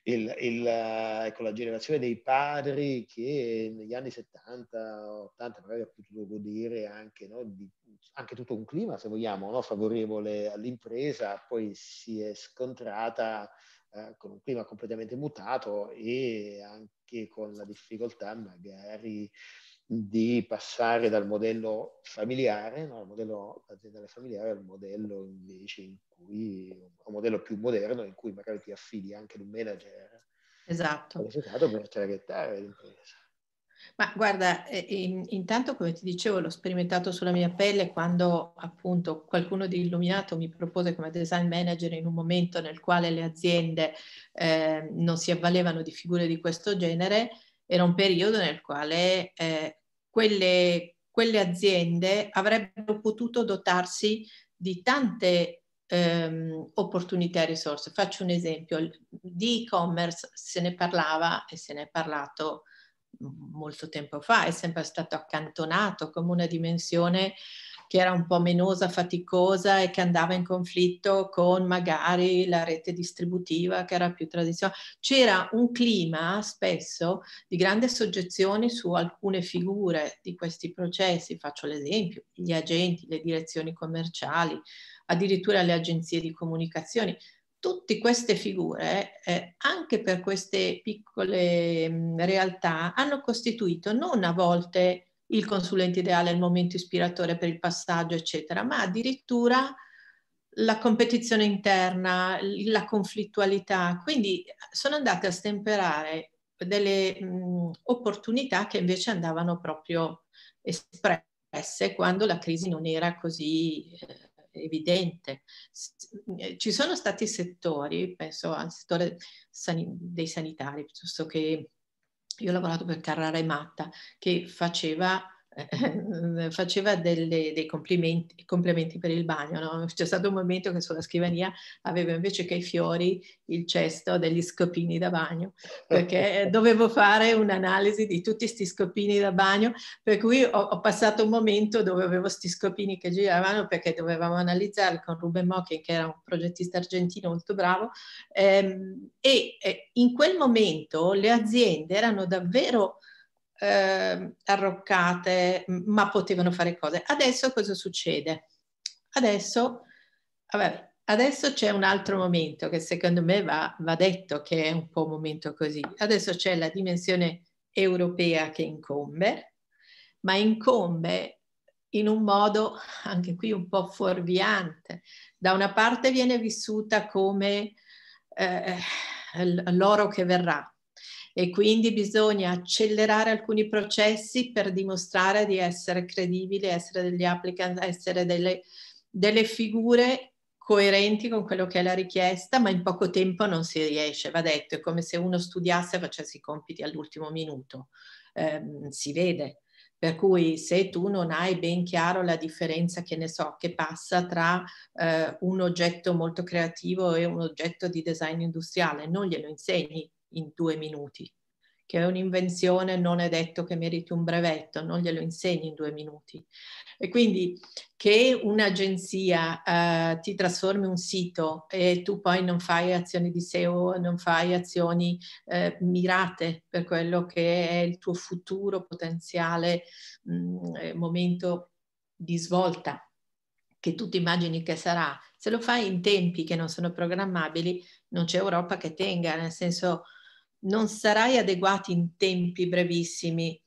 il, il, ecco, la generazione dei padri che negli anni 70, 80 magari ha potuto godere anche, no, di, anche tutto un clima, se vogliamo, no, favorevole all'impresa, poi si è scontrata eh, con un clima completamente mutato e anche con la difficoltà magari di passare dal modello familiare, no? il modello aziendale familiare al modello invece in cui, un modello più moderno in cui magari ti affidi anche ad un manager esatto. qualificato per traghettare l'impresa. Ma guarda, eh, in, intanto come ti dicevo l'ho sperimentato sulla mia pelle quando appunto qualcuno di Illuminato mi propose come design manager in un momento nel quale le aziende eh, non si avvalevano di figure di questo genere, era un periodo nel quale eh, quelle, quelle, aziende avrebbero potuto dotarsi di tante ehm, opportunità e risorse. Faccio un esempio, di e-commerce se ne parlava e se ne è parlato molto tempo fa, è sempre stato accantonato come una dimensione che era un po' menosa, faticosa e che andava in conflitto con magari la rete distributiva che era più tradizionale. C'era un clima spesso di grande soggezione su alcune figure di questi processi, faccio l'esempio, gli agenti, le direzioni commerciali, addirittura le agenzie di comunicazione tutte queste figure, eh, anche per queste piccole mh, mm, realtà, hanno costituito non a volte il consulente ideale, il momento ispiratore per il passaggio, eccetera, ma addirittura la competizione interna, la conflittualità. Quindi eh, sono andate a stemperare delle mh, mm, opportunità che invece andavano proprio espresse quando la crisi non era così eh, evidente. Ci sono stati settori, penso al settore san- dei sanitari, piuttosto che io ho lavorato per Carrara e Matta, che faceva eh, faceva delle, dei complimenti, complimenti, per il bagno. No? C'è stato un momento che sulla scrivania avevo invece che i fiori il cesto degli scopini da bagno, perché dovevo fare un'analisi di tutti questi scopini da bagno, per cui ho, ho passato un momento dove avevo questi scopini che giravano perché dovevamo analizzarli con Ruben Mocchi, che era un progettista argentino molto bravo, ehm, e eh, in quel momento le aziende erano davvero eh, arroccate, ma potevano fare cose. Adesso cosa succede? Adesso, vabbè, adesso c'è un altro momento che secondo me va, va detto che è un po' un momento così. Adesso c'è la dimensione europea che incombe, ma incombe in un modo anche qui un po' fuorviante. Da una parte viene vissuta come eh, l'oro che verrà, e quindi bisogna accelerare alcuni processi per dimostrare di essere credibili, essere degli applicant, essere delle, delle figure coerenti con quello che è la richiesta, ma in poco tempo non si riesce, va detto, è come se uno studiasse e facesse i compiti all'ultimo minuto, eh, si vede. Per cui se tu non hai ben chiaro la differenza che ne so, che passa tra eh, un oggetto molto creativo e un oggetto di design industriale, non glielo insegni, in due minuti, che è un'invenzione, non è detto che meriti un brevetto, non glielo insegni in due minuti. E quindi che un'agenzia eh, ti trasformi un sito e tu poi non fai azioni di SEO, non fai azioni eh, mirate per quello che è il tuo futuro potenziale mh, mm, eh, momento di svolta che tu ti immagini che sarà, se lo fai in tempi che non sono programmabili, non c'è Europa che tenga, nel senso non sarai adeguati in tempi brevissimi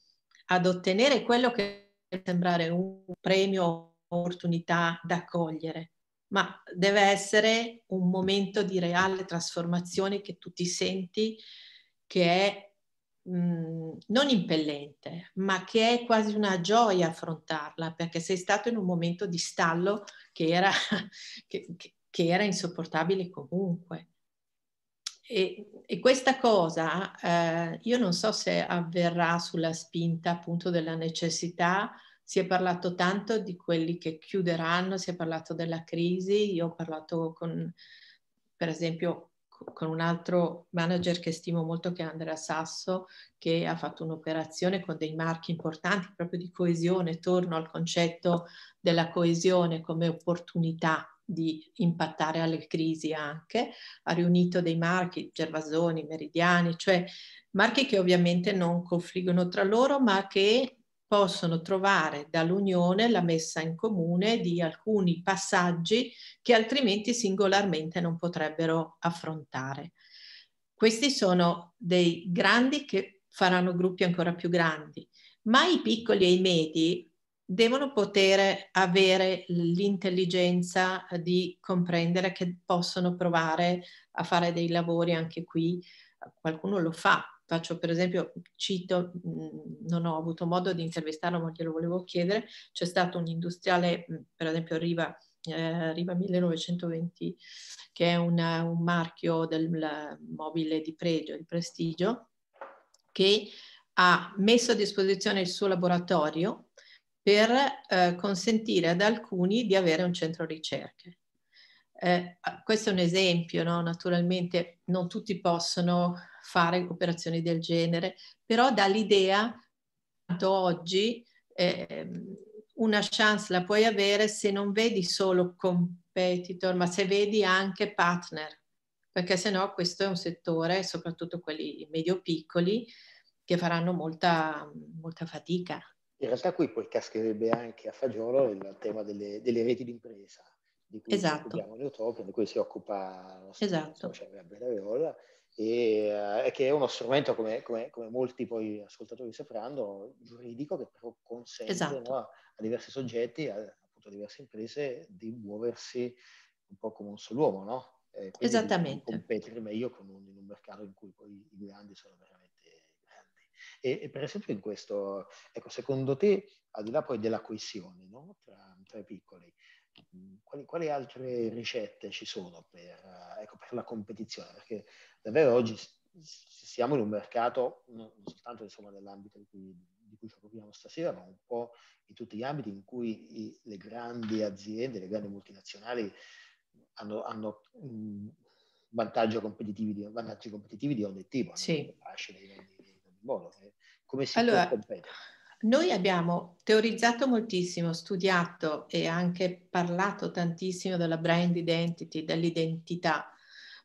ad ottenere quello che sembrare un premio o un'opportunità da cogliere, ma deve essere un momento di reale trasformazione che tu ti senti che è mm, non impellente, ma che è quasi una gioia affrontarla, perché sei stato in un momento di stallo che era, che, che era insopportabile comunque. E, e, questa cosa eh, io non so se avverrà sulla spinta appunto della necessità. Si è parlato tanto di quelli che chiuderanno, si è parlato della crisi. Io ho parlato con, per esempio, con un altro manager che stimo molto, che è Andrea Sasso, che ha fatto un'operazione con dei marchi importanti proprio di coesione. Torno al concetto della coesione come opportunità di impattare alle crisi anche, ha riunito dei marchi, Gervasoni, Meridiani, cioè marchi che ovviamente non confliggono tra loro ma che possono trovare dall'Unione la messa in comune di alcuni passaggi che altrimenti singolarmente non potrebbero affrontare. Questi sono dei grandi che faranno gruppi ancora più grandi, ma i piccoli e i medi devono poter avere l'intelligenza di comprendere che possono provare a fare dei lavori anche qui. Qualcuno lo fa. Faccio per esempio, cito, non ho avuto modo di intervistarlo, ma glielo volevo chiedere, c'è stato un industriale, per esempio Riva, eh, Riva 1920, che è una, un marchio del mobile di pregio, di prestigio, che ha messo a disposizione il suo laboratorio per eh, consentire ad alcuni di avere un centro ricerche. Eh, questo è un esempio, no? naturalmente non tutti possono fare operazioni del genere, però dà l'idea quanto oggi eh, una chance la puoi avere se non vedi solo competitor, ma se vedi anche partner, perché se no questo è un settore, soprattutto quelli medio-piccoli, che faranno molta, molta fatica. In realtà qui poi cascherebbe anche a fagiolo il tema delle, delle reti d'impresa, di cui esatto. abbiamo Neutopia, di cui si occupa la esatto. Cioè, Bellaiola, e uh, che è uno strumento, come, come, come molti poi ascoltatori sapranno, giuridico che però consente esatto. no, a, a, diversi soggetti, a, appunto a diverse imprese, di muoversi un po' come un solo uomo, no? Eh, Esattamente. competere meglio con un, in un mercato in cui poi i grandi sono veramente e, e per esempio in questo, ecco, secondo te, al di là poi della coesione no? tra, tra, i piccoli, mm, quali, quali, altre ricette ci sono per, eh, ecco, per la competizione? Perché davvero oggi siamo in un mercato, non soltanto insomma, nell'ambito di cui, di cui ci occupiamo stasera, ma un po' in tutti gli ambiti in cui i, le grandi aziende, le grandi multinazionali hanno, hanno mh, mm, competitivi di, vantaggi competitivi di ogni tipo, sì. fasce, Boh, eh, come si allora, può competere? Noi abbiamo teorizzato moltissimo, studiato e anche parlato tantissimo della brand identity, dell'identità.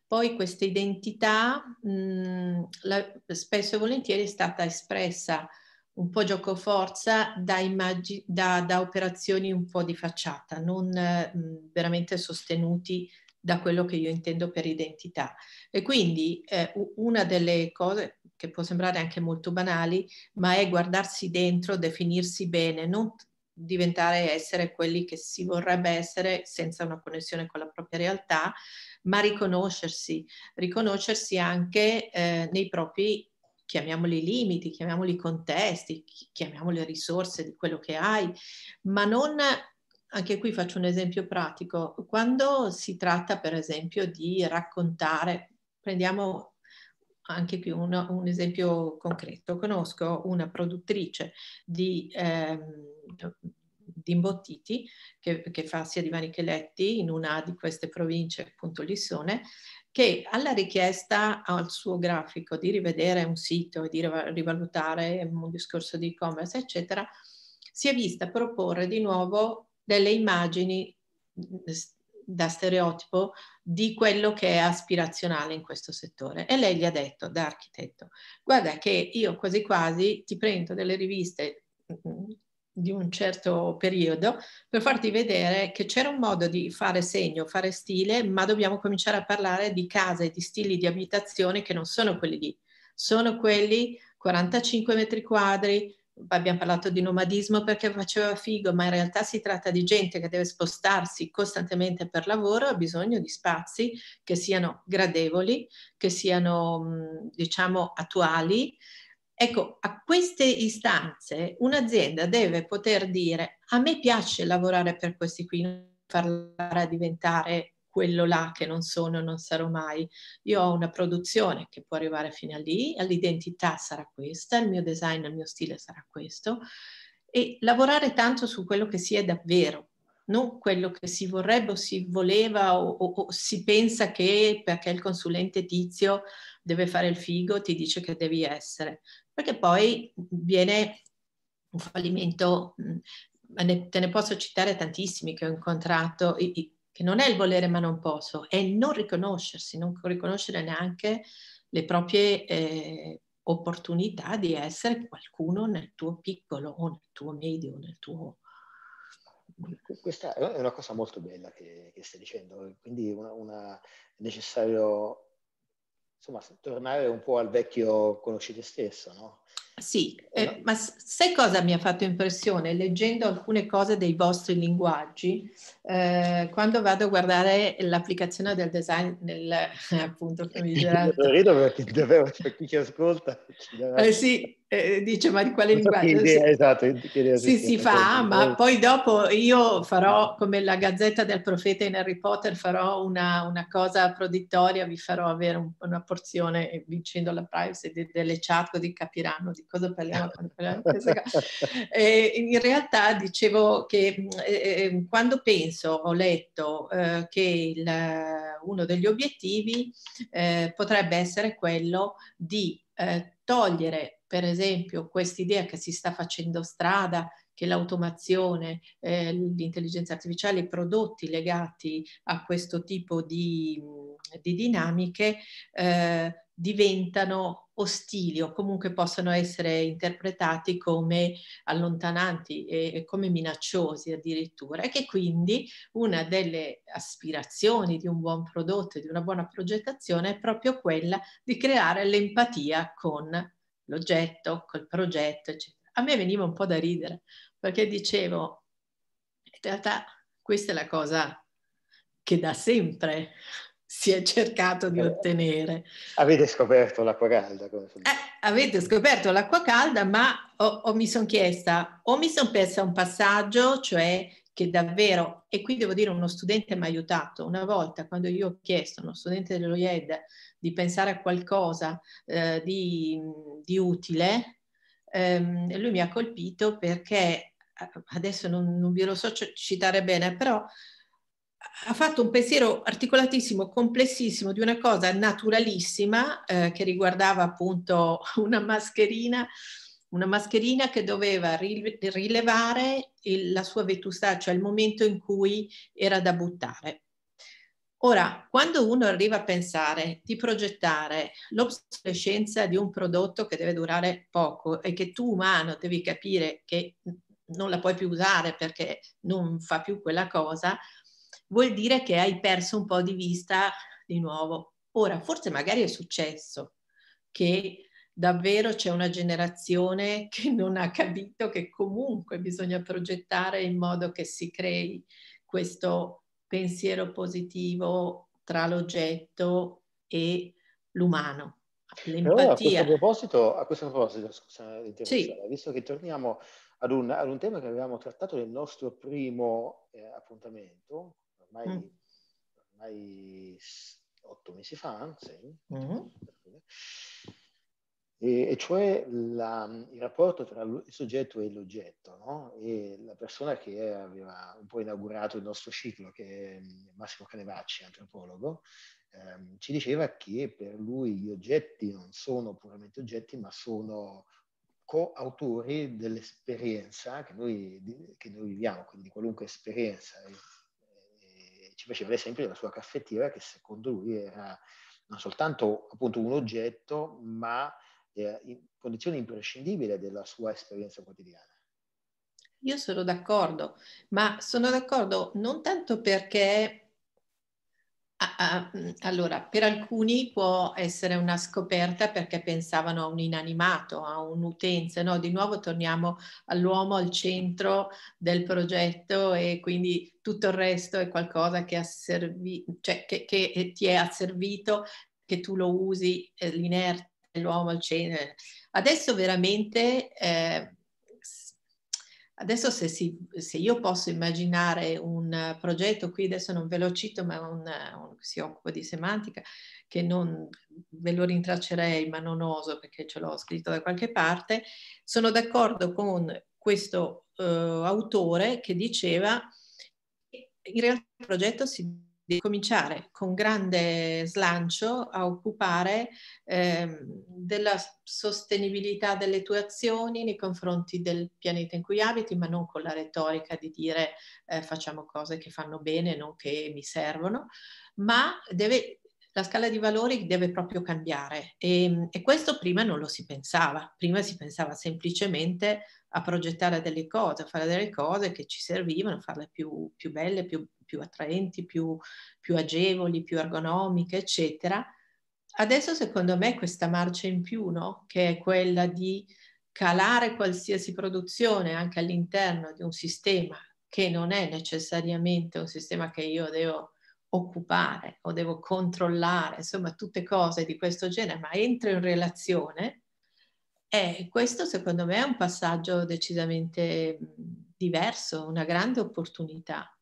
Poi questa identità mh, mm, la, spesso e volentieri è stata espressa un po' giocoforza da, immagini, da, da operazioni un po' di facciata, non mh, mm, veramente sostenuti da quello che io intendo per identità. E quindi eh, una delle cose che può sembrare anche molto banali, ma è guardarsi dentro, definirsi bene, non diventare essere quelli che si vorrebbe essere senza una connessione con la propria realtà, ma riconoscersi, riconoscersi anche eh, nei propri chiamiamoli limiti, chiamiamoli contesti, chiamiamoli risorse di quello che hai, ma non, anche qui faccio un esempio pratico, quando si tratta per esempio di raccontare, prendiamo anche qui un, un esempio concreto. Conosco una produttrice di, ehm, di imbottiti che, che, fa sia divani che letti in una di queste province, appunto Lissone, che alla richiesta al suo grafico di rivedere un sito e di rivalutare un discorso di e-commerce, eccetera, si è vista proporre di nuovo delle immagini da stereotipo di quello che è aspirazionale in questo settore. E lei gli ha detto, da architetto, guarda che io quasi quasi ti prendo delle riviste mm, mm, di un certo periodo per farti vedere che c'era un modo di fare segno, fare stile, ma dobbiamo cominciare a parlare di case, di stili di abitazione che non sono quelli lì, sono quelli 45 metri quadri, abbiamo parlato di nomadismo perché faceva figo, ma in realtà si tratta di gente che deve spostarsi costantemente per lavoro, ha bisogno di spazi che siano gradevoli, che siano diciamo attuali. Ecco, a queste istanze un'azienda deve poter dire a me piace lavorare per questi qui, farla diventare quello là che non sono non sarò mai. Io ho una produzione che può arrivare fino a lì, l'identità sarà questa, il mio design, il mio stile sarà questo e lavorare tanto su quello che si è davvero, non quello che si vorrebbe o si voleva o, o, o, si pensa che perché il consulente tizio deve fare il figo ti dice che devi essere, perché poi viene un fallimento, mm, te ne posso citare tantissimi che ho incontrato, i, che non è il volere ma non posso, è il non riconoscersi, non riconoscere neanche le proprie eh, opportunità di essere qualcuno nel tuo piccolo o nel tuo medio, nel tuo... Questa è una cosa molto bella che, che stai dicendo, quindi una, una, è necessario insomma, tornare un po' al vecchio conosci te stesso, no? Sì, eh, eh ma sai cosa mi ha fatto impressione? Leggendo alcune cose dei vostri linguaggi, eh, quando vado a guardare l'applicazione del design nel, appunto famigerato... Rido perché davvero c'è chi ci ascolta... Eh, sì, eh, dice ma di quale linguaggio? Sì, esatto, sì, si fa, ma poi dopo io farò come la gazzetta del profeta in Harry Potter, farò una, una cosa proditoria, vi farò avere un, una porzione, eh, vincendo la privacy, delle chat così capiranno di cosa parliamo quando parliamo di questa cosa. Eh, in realtà dicevo che eh, eh ehm, quando penso, ho letto eh, che il, uno degli obiettivi eh, potrebbe essere quello di togliere, per esempio, quest'idea che si sta facendo strada, che l'automazione, eh, l'intelligenza artificiale, i prodotti legati a questo tipo di, di dinamiche eh, diventano ostili o comunque possono essere interpretati come allontananti e come minacciosi addirittura e che quindi una delle aspirazioni di un buon prodotto e di una buona progettazione è proprio quella di creare l'empatia con l'oggetto, col progetto, eccetera. A me veniva un po' da ridere perché dicevo, in realtà questa è la cosa che da sempre si è cercato di eh. ottenere. Avete scoperto l'acqua calda? Eh, avete scoperto l'acqua calda, ma o, o mi sono chiesta, o mi sono persa un passaggio, cioè che davvero, e qui devo dire uno studente mi ha aiutato, una volta quando io ho chiesto a uno studente dell'OIED di pensare a qualcosa eh, di, di, utile, ehm, lui mi ha colpito perché, eh, adesso non, non, vi lo so citare bene, però ha fatto un pensiero articolatissimo, complessissimo di una cosa naturalissima eh, che riguardava appunto una mascherina, una mascherina che doveva rilevare il, la sua vetustà, cioè il momento in cui era da buttare. Ora, quando uno arriva a pensare di progettare l'obsolescenza di un prodotto che deve durare poco e che tu umano devi capire che non la puoi più usare perché non fa più quella cosa, vuol dire che hai perso un po' di vista di nuovo. Ora, forse magari è successo che davvero c'è una generazione che non ha capito che comunque bisogna progettare in modo che si crei questo pensiero positivo tra l'oggetto e l'umano. L'empatia. a questo proposito, a questo proposito scusa, sì. visto che torniamo ad un, ad un, tema che avevamo trattato nel nostro primo eh, appuntamento ormai, mm. ormai otto mesi fa, sei, mm. Mm-hmm. e, e, cioè la, il rapporto tra il soggetto e l'oggetto, no? e la persona che aveva un po' inaugurato il nostro ciclo, che è Massimo Canevacci, antropologo, ehm, ci diceva che per lui gli oggetti non sono puramente oggetti, ma sono coautori dell'esperienza che noi, che noi viviamo, quindi qualunque esperienza eh ci faceva l'esempio della sua caffettiera che secondo lui era non soltanto appunto un oggetto, ma eh, in condizione imprescindibile della sua esperienza quotidiana. Io sono d'accordo, ma sono d'accordo non tanto perché Ah, ah, mm, allora, per alcuni può essere una scoperta perché pensavano a un inanimato, a un'utenza, no? Di nuovo torniamo all'uomo al centro del progetto e quindi tutto il resto è qualcosa che, asservi- cioè, che, che eh, ti è asservito, che tu lo usi, eh, l'inerte, l'uomo al centro. Eh. Adesso veramente... Eh, Adesso se, si, se, io posso immaginare un eh, progetto, qui adesso non ve lo cito, ma un, eh, un, si occupa di semantica, che non ve lo rintraccerei, ma non oso perché ce l'ho scritto da qualche parte, sono d'accordo con questo uh, autore che diceva che in realtà il progetto si di cominciare con grande slancio a occupare eh, della sostenibilità delle tue azioni nei confronti del pianeta in cui abiti, ma non con la retorica di dire eh, facciamo cose che fanno bene, non che mi servono, ma deve, la scala di valori deve proprio cambiare e, ehm, e questo prima non lo si pensava, prima si pensava semplicemente a progettare delle cose, a fare delle cose che ci servivano, farle più, più belle, più più attraenti, più, più agevoli, più ergonomiche, eccetera. Adesso secondo me questa marcia in più, no? che è quella di calare qualsiasi produzione anche all'interno di un sistema che non è necessariamente un sistema che io devo occupare o devo controllare, insomma tutte cose di questo genere, ma entro in relazione. E questo secondo me è un passaggio decisamente diverso, una grande opportunità.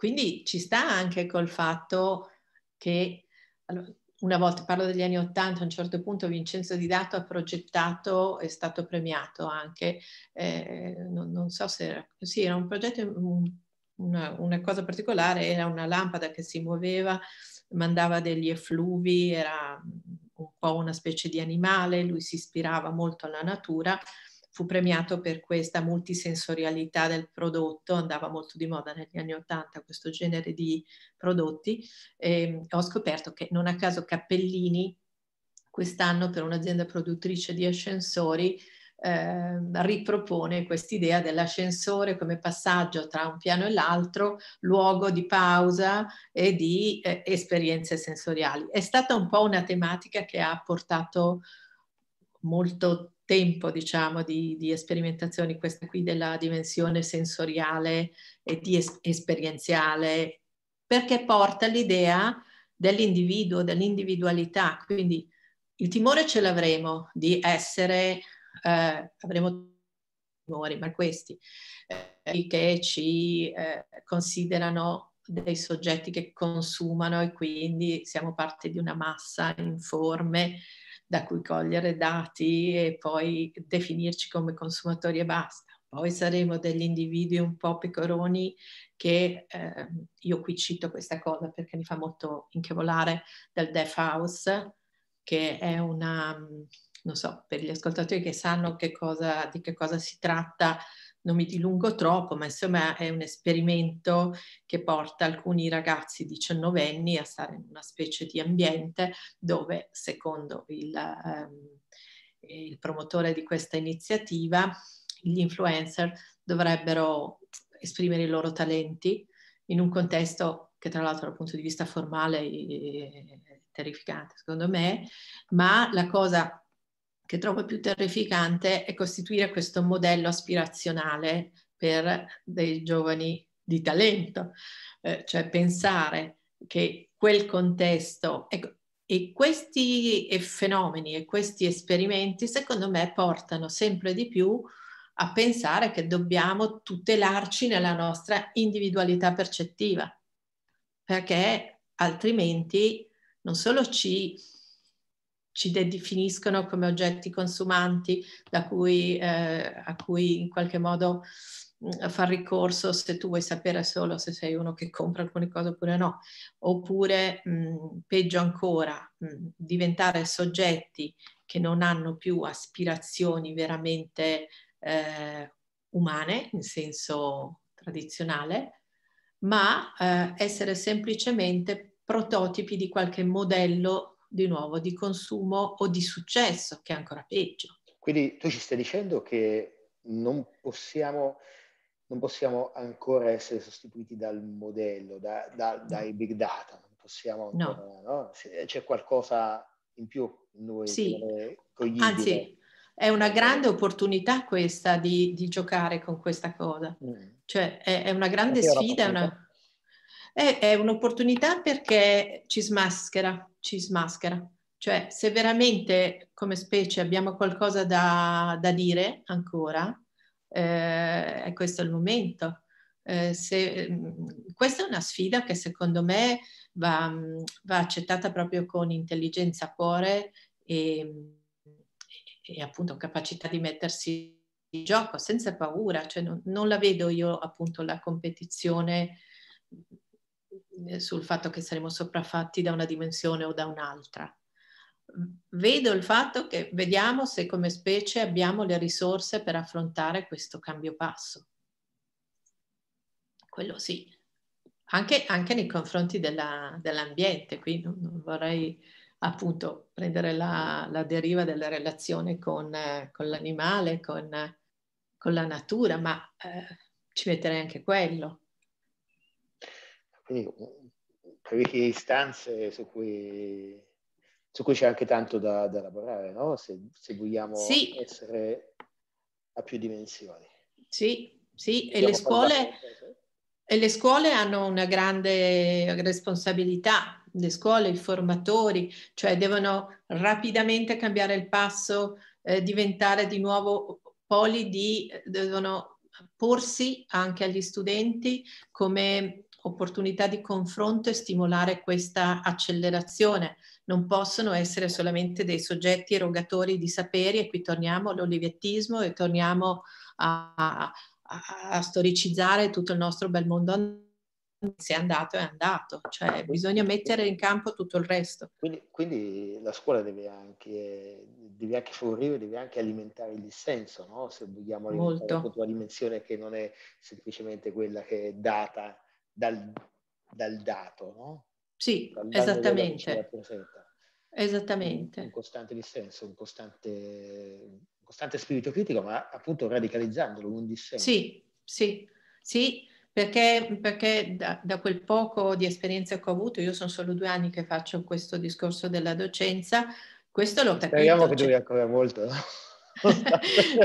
Quindi ci sta anche col fatto che, una volta parlo degli anni Ottanta, a un certo punto Vincenzo Di Dato ha progettato, è stato premiato anche, eh, non, non, so se era, sì, era un progetto, una, una cosa particolare, era una lampada che si muoveva, mandava degli effluvi, era un po' una specie di animale, lui si ispirava molto alla natura fu premiato per questa multisensorialità del prodotto, andava molto di moda negli anni Ottanta questo genere di prodotti. E ehm, ho scoperto che non a caso Cappellini quest'anno per un'azienda produttrice di ascensori eh, ripropone quest'idea dell'ascensore come passaggio tra un piano e l'altro, luogo di pausa e di eh, esperienze sensoriali. È stata un po' una tematica che ha portato molto tempo tempo, diciamo, di, di sperimentazioni, questa qui della dimensione sensoriale e di es- esperienziale, perché porta all'idea dell'individuo, dell'individualità. Quindi il timore ce l'avremo di essere, eh, avremo timori, ma questi eh, che ci eh, considerano dei soggetti che consumano e quindi siamo parte di una massa informe da cui cogliere dati e poi definirci come consumatori e basta. Poi saremo degli individui un po' pecoroni che eh, io qui cito questa cosa perché mi fa molto inchevolare dal Deaf House, che è una, non so, per gli ascoltatori che sanno che cosa, di che cosa si tratta, non mi dilungo troppo, ma insomma è un esperimento che porta alcuni ragazzi diciannovenni a stare in una specie di ambiente dove, secondo il, ehm, il promotore di questa iniziativa, gli influencer dovrebbero esprimere i loro talenti in un contesto che tra l'altro dal punto di vista formale è eh, terrificante secondo me, ma la cosa che trovo più terrificante è costituire questo modello aspirazionale per dei giovani di talento, eh, cioè pensare che quel contesto ecco, e questi fenomeni e questi esperimenti secondo me portano sempre di più a pensare che dobbiamo tutelarci nella nostra individualità percettiva, perché altrimenti non solo ci ci definiscono come oggetti consumanti cui, eh, a cui in qualche modo mm, far ricorso se tu vuoi sapere solo se sei uno che compra alcune cose oppure no, oppure mh, mm, peggio ancora mh, mm, diventare soggetti che non hanno più aspirazioni veramente eh, umane in senso tradizionale, ma eh, essere semplicemente prototipi di qualche modello di nuovo di consumo o di successo, che è ancora peggio. Quindi tu ci stai dicendo che non possiamo, non possiamo ancora essere sostituiti dal modello, da, da, dai big data, non possiamo ancora, no. no? c'è qualcosa in più noi sì. coglibile. Anzi, è una grande opportunità questa di, di giocare con questa cosa. Mm. Cioè, è, è, una grande sfida, è una, è, è un'opportunità perché ci smaschera, ci smaschera. Cioè, se veramente come specie abbiamo qualcosa da, da dire ancora, eh, questo il momento. Eh, se, mm, questa è una sfida che secondo me va, mm, va accettata proprio con intelligenza, cuore e, e, appunto capacità di mettersi in gioco senza paura, cioè non, non la vedo io appunto la competizione eh, sul fatto che saremo sopraffatti da una dimensione o da un'altra. Vedo il fatto che vediamo se come specie abbiamo le risorse per affrontare questo cambio passo. Quello sì, anche, anche nei confronti della, dell'ambiente, qui non, non, vorrei appunto prendere la, la deriva della relazione con, eh, con l'animale, con, con, la natura, ma eh, ci metterei anche quello quindi credo che istanze su cui, su cui c'è anche tanto da, da lavorare, no? se, se vogliamo sì. essere a più dimensioni. Sì, sì, e le, scuole, e le scuole hanno una grande responsabilità, le scuole, i formatori, cioè devono rapidamente cambiare il passo, eh, diventare di nuovo poli di, eh, devono porsi anche agli studenti come opportunità di confronto e stimolare questa accelerazione. Non possono essere solamente dei soggetti erogatori di saperi e qui torniamo all'olivettismo e torniamo a, a, a storicizzare tutto il nostro bel mondo se è andato è andato, cioè bisogna mettere in campo tutto il resto. Quindi, quindi la scuola deve anche, deve anche, favorire, deve anche alimentare il dissenso, no? se vogliamo alimentare Molto. una dimensione che non è semplicemente quella che è data dal, dal dato, no? Sì, dal esattamente. Esattamente. Un costante dissenso, un costante, un costante spirito critico, ma appunto radicalizzandolo, un dissenso. Sì, sì, sì perché, perché da, da, quel poco di esperienza che ho avuto, io sono solo due anni che faccio questo discorso della docenza, questo lo capisco. Speriamo che cioè duri ancora molto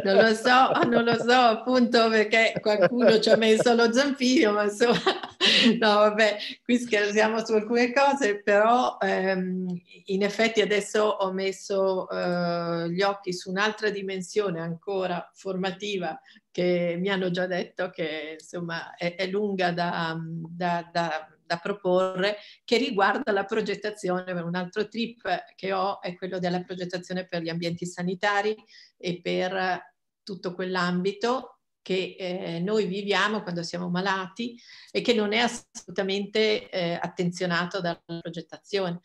non lo so, ah, non lo so appunto perché qualcuno ci ha messo lo zampino, ma insomma, no vabbè, qui scherziamo su alcune cose, però ehm, in effetti adesso ho messo eh, gli occhi su un'altra dimensione ancora formativa che mi hanno già detto che insomma è, è lunga da, da, da da proporre che riguarda la progettazione, un altro trip che ho è quello della progettazione per gli ambienti sanitari e per tutto quell'ambito che eh, noi viviamo quando siamo malati e che non è assolutamente eh, attenzionato dalla progettazione.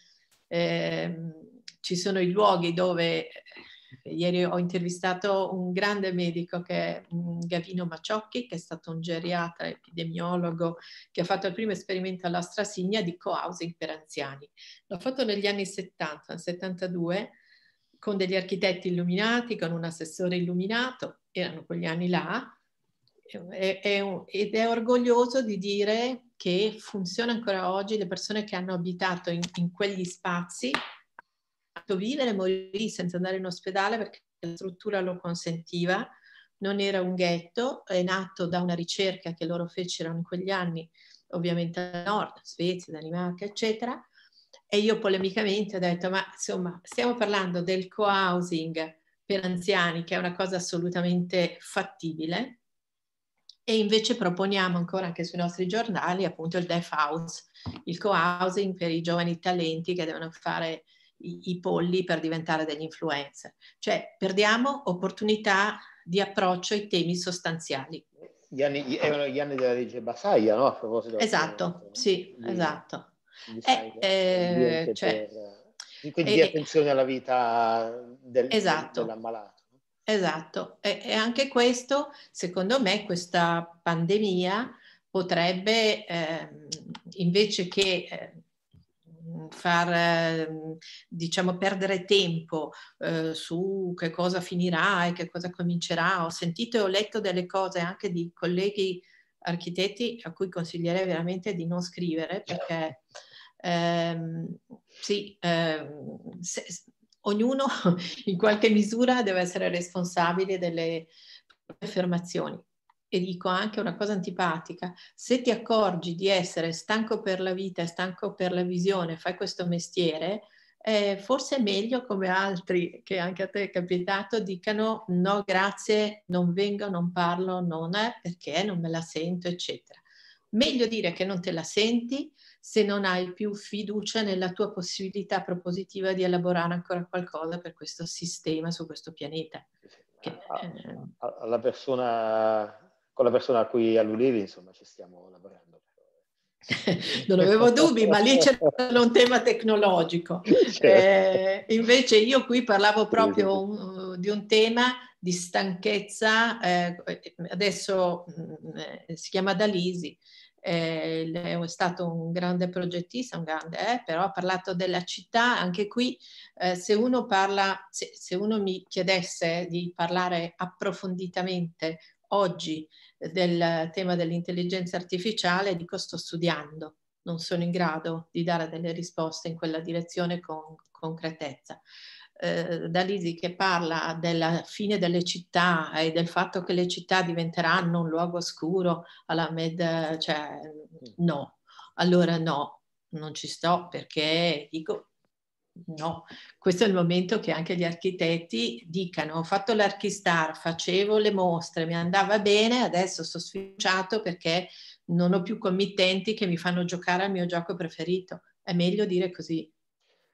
Eh, ci sono i luoghi dove Ieri ho intervistato un grande medico che è mm, Gavino Maciocchi, che è stato un geriatra epidemiologo che ha fatto il primo esperimento all'Astrasigna di co-housing per anziani. L'ho fatto negli anni 70, 72, con degli architetti illuminati, con un assessore illuminato, erano quegli anni là, ed è orgoglioso di dire che funziona ancora oggi le persone che hanno abitato in, in quegli spazi fatto vivere, morì senza andare in ospedale perché la struttura lo consentiva, non era un ghetto, è nato da una ricerca che loro fecero in quegli anni, ovviamente a nord, Svezia, Danimarca, eccetera, e io polemicamente ho detto, ma insomma, stiamo parlando del co-housing per anziani, che è una cosa assolutamente fattibile, e invece proponiamo ancora anche sui nostri giornali appunto il Deaf House, il co-housing per i giovani talenti che devono fare i, i polli per diventare degli influencer. Cioè perdiamo opportunità di approccio ai temi sostanziali. Gli anni, erano gli anni della legge Basaglia, no? A proposito. Esatto, del... sì, gli, esatto. Gli eh, eh cioè, per... Eh, quindi eh, attenzione alla vita del, esatto. dell'ammalato. Esatto, e, e, anche questo, secondo me, questa pandemia potrebbe, ehm, invece che ehm, far ehm, diciamo perdere tempo eh, su che cosa finirà e che cosa comincerà. Ho sentito e ho letto delle cose anche di colleghi architetti a cui consiglierei veramente di non scrivere certo. perché ehm, sì, ehm, se, ognuno in qualche misura deve essere responsabile delle affermazioni e dico anche una cosa antipatica, se ti accorgi di essere stanco per la vita, stanco per la visione, fai questo mestiere, eh, forse è meglio come altri che anche a te è capitato dicano no grazie, non vengo, non parlo, non è perché non me la sento, eccetera. Meglio dire che non te la senti se non hai più fiducia nella tua possibilità propositiva di elaborare ancora qualcosa per questo sistema su questo pianeta. Che, eh... alla persona con la persona a cui alludevi, insomma, ci stiamo lavorando. non avevo esatto. dubbi, ma lì c'era un tema tecnologico. Eh, invece io qui parlavo proprio un, di un tema di stanchezza, eh, adesso mh, mm, eh, si chiama Dalisi, eh, è stato un grande progettista, un grande, eh, però ha parlato della città, anche qui eh, se uno parla, se, se, uno mi chiedesse di parlare approfonditamente oggi del tema dell'intelligenza artificiale, dico sto studiando, non sono in grado di dare delle risposte in quella direzione con concretezza. Eh, Dalisi che parla della fine delle città e del fatto che le città diventeranno un luogo oscuro alla med, cioè no, allora no, non ci sto perché dico No, questo è il momento che anche gli architetti dicano ho fatto l'archistar, facevo le mostre, mi andava bene, adesso sono sfiduciato perché non ho più committenti che mi fanno giocare al mio gioco preferito. È meglio dire così.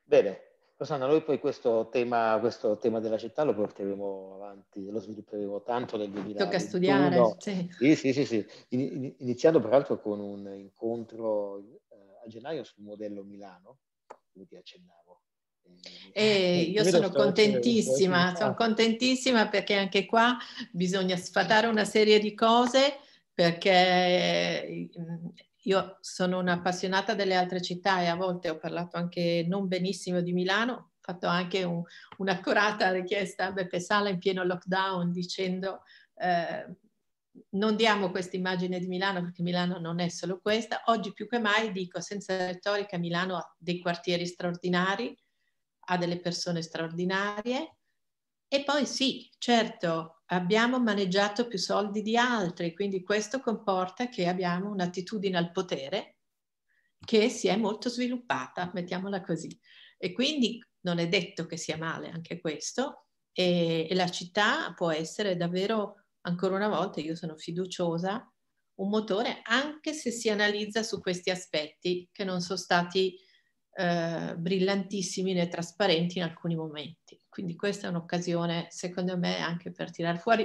Bene, Rosanna, noi poi questo tema, questo tema, della città lo porteremo avanti, lo svilupperemo tanto nel 2020. Tocca studiare, sì. Sì, sì, sì, sì. In, iniziando peraltro con un incontro eh, a gennaio sul modello Milano, di cui ti accennavo. E eh, eh, eh, io sono contentissima, sono contentissima perché anche qua bisogna sfatare una serie di cose perché io sono un'appassionata delle altre città e a volte ho parlato anche non benissimo di Milano, ho fatto anche un, un'accorata richiesta a Beppe Sala in pieno lockdown dicendo eh, non diamo questa immagine di Milano perché Milano non è solo questa, oggi più che mai dico senza retorica Milano ha dei quartieri straordinari, a delle persone straordinarie. E poi sì, certo, abbiamo maneggiato più soldi di altri, quindi questo comporta che abbiamo un'attitudine al potere che si è molto sviluppata, mettiamola così. E quindi non è detto che sia male anche questo, e, e la città può essere davvero, ancora una volta, io sono fiduciosa, un motore anche se si analizza su questi aspetti che non sono stati eh, brillantissimi né trasparenti in alcuni momenti. Quindi questa è un'occasione, secondo me, anche per tirare fuori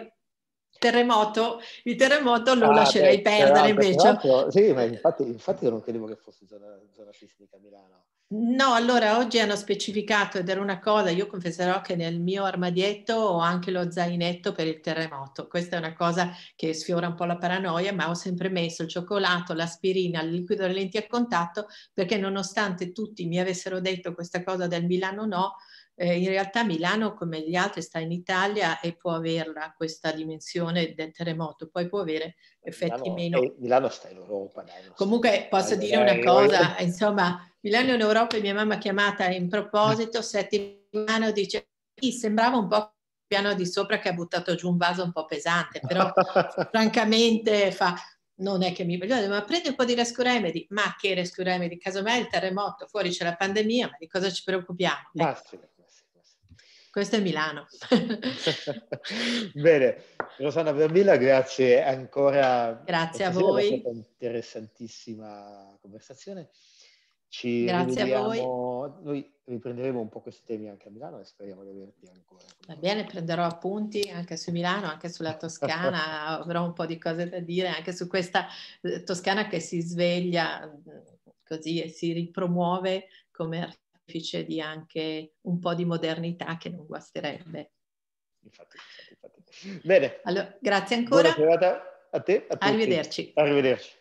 terremoto, il terremoto lo ah, lascerei beh, perdere invece. sì, ma infatti, infatti io non credevo che fosse zona, zona sismica a Milano. No, allora oggi hanno specificato ed era una cosa, io confesserò che nel mio armadietto ho anche lo zainetto per il terremoto, questa è una cosa che sfiora un po' la paranoia, ma ho sempre messo il cioccolato, l'aspirina, il liquido delle lenti a contatto, perché nonostante tutti mi avessero detto questa cosa del Milano no, eh, in realtà Milano, come gli altri, sta in Italia e può averla questa dimensione del terremoto, poi può avere effetti Milano, meno. Eh, Milano sta in Europa. Dai, Comunque posso dai, dire una dai, cosa, insomma, Milano in Europa, mia mamma chiamata in proposito, mm. settimana dice, mi sembrava un po' piano di sopra che ha buttato giù un vaso un po' pesante, però francamente fa, non è che mi voglio, ma prendi un po' di rescue remedy, ma che rescue remedy, casomai il terremoto, fuori c'è la pandemia, ma di cosa ci preoccupiamo? Ecco. Massimo. Questo è Milano. Bene, Rosanna Brambilla, grazie ancora. Grazie a voi. È stata interessantissima conversazione. Ci grazie a voi. Noi riprenderemo un po' questi temi anche a Milano e speriamo di averti ancora. Va bene, prenderò appunti anche su Milano, anche sulla Toscana, avrò un po' di cose da dire anche su questa eh, Toscana che si sveglia mm, così e si ripromuove come artista artefice di anche un po' di modernità che non guasterebbe. Infatti, infatti, infatti. Bene. Allora, grazie ancora. Buona serata a te. A Arrivederci. Arrivederci.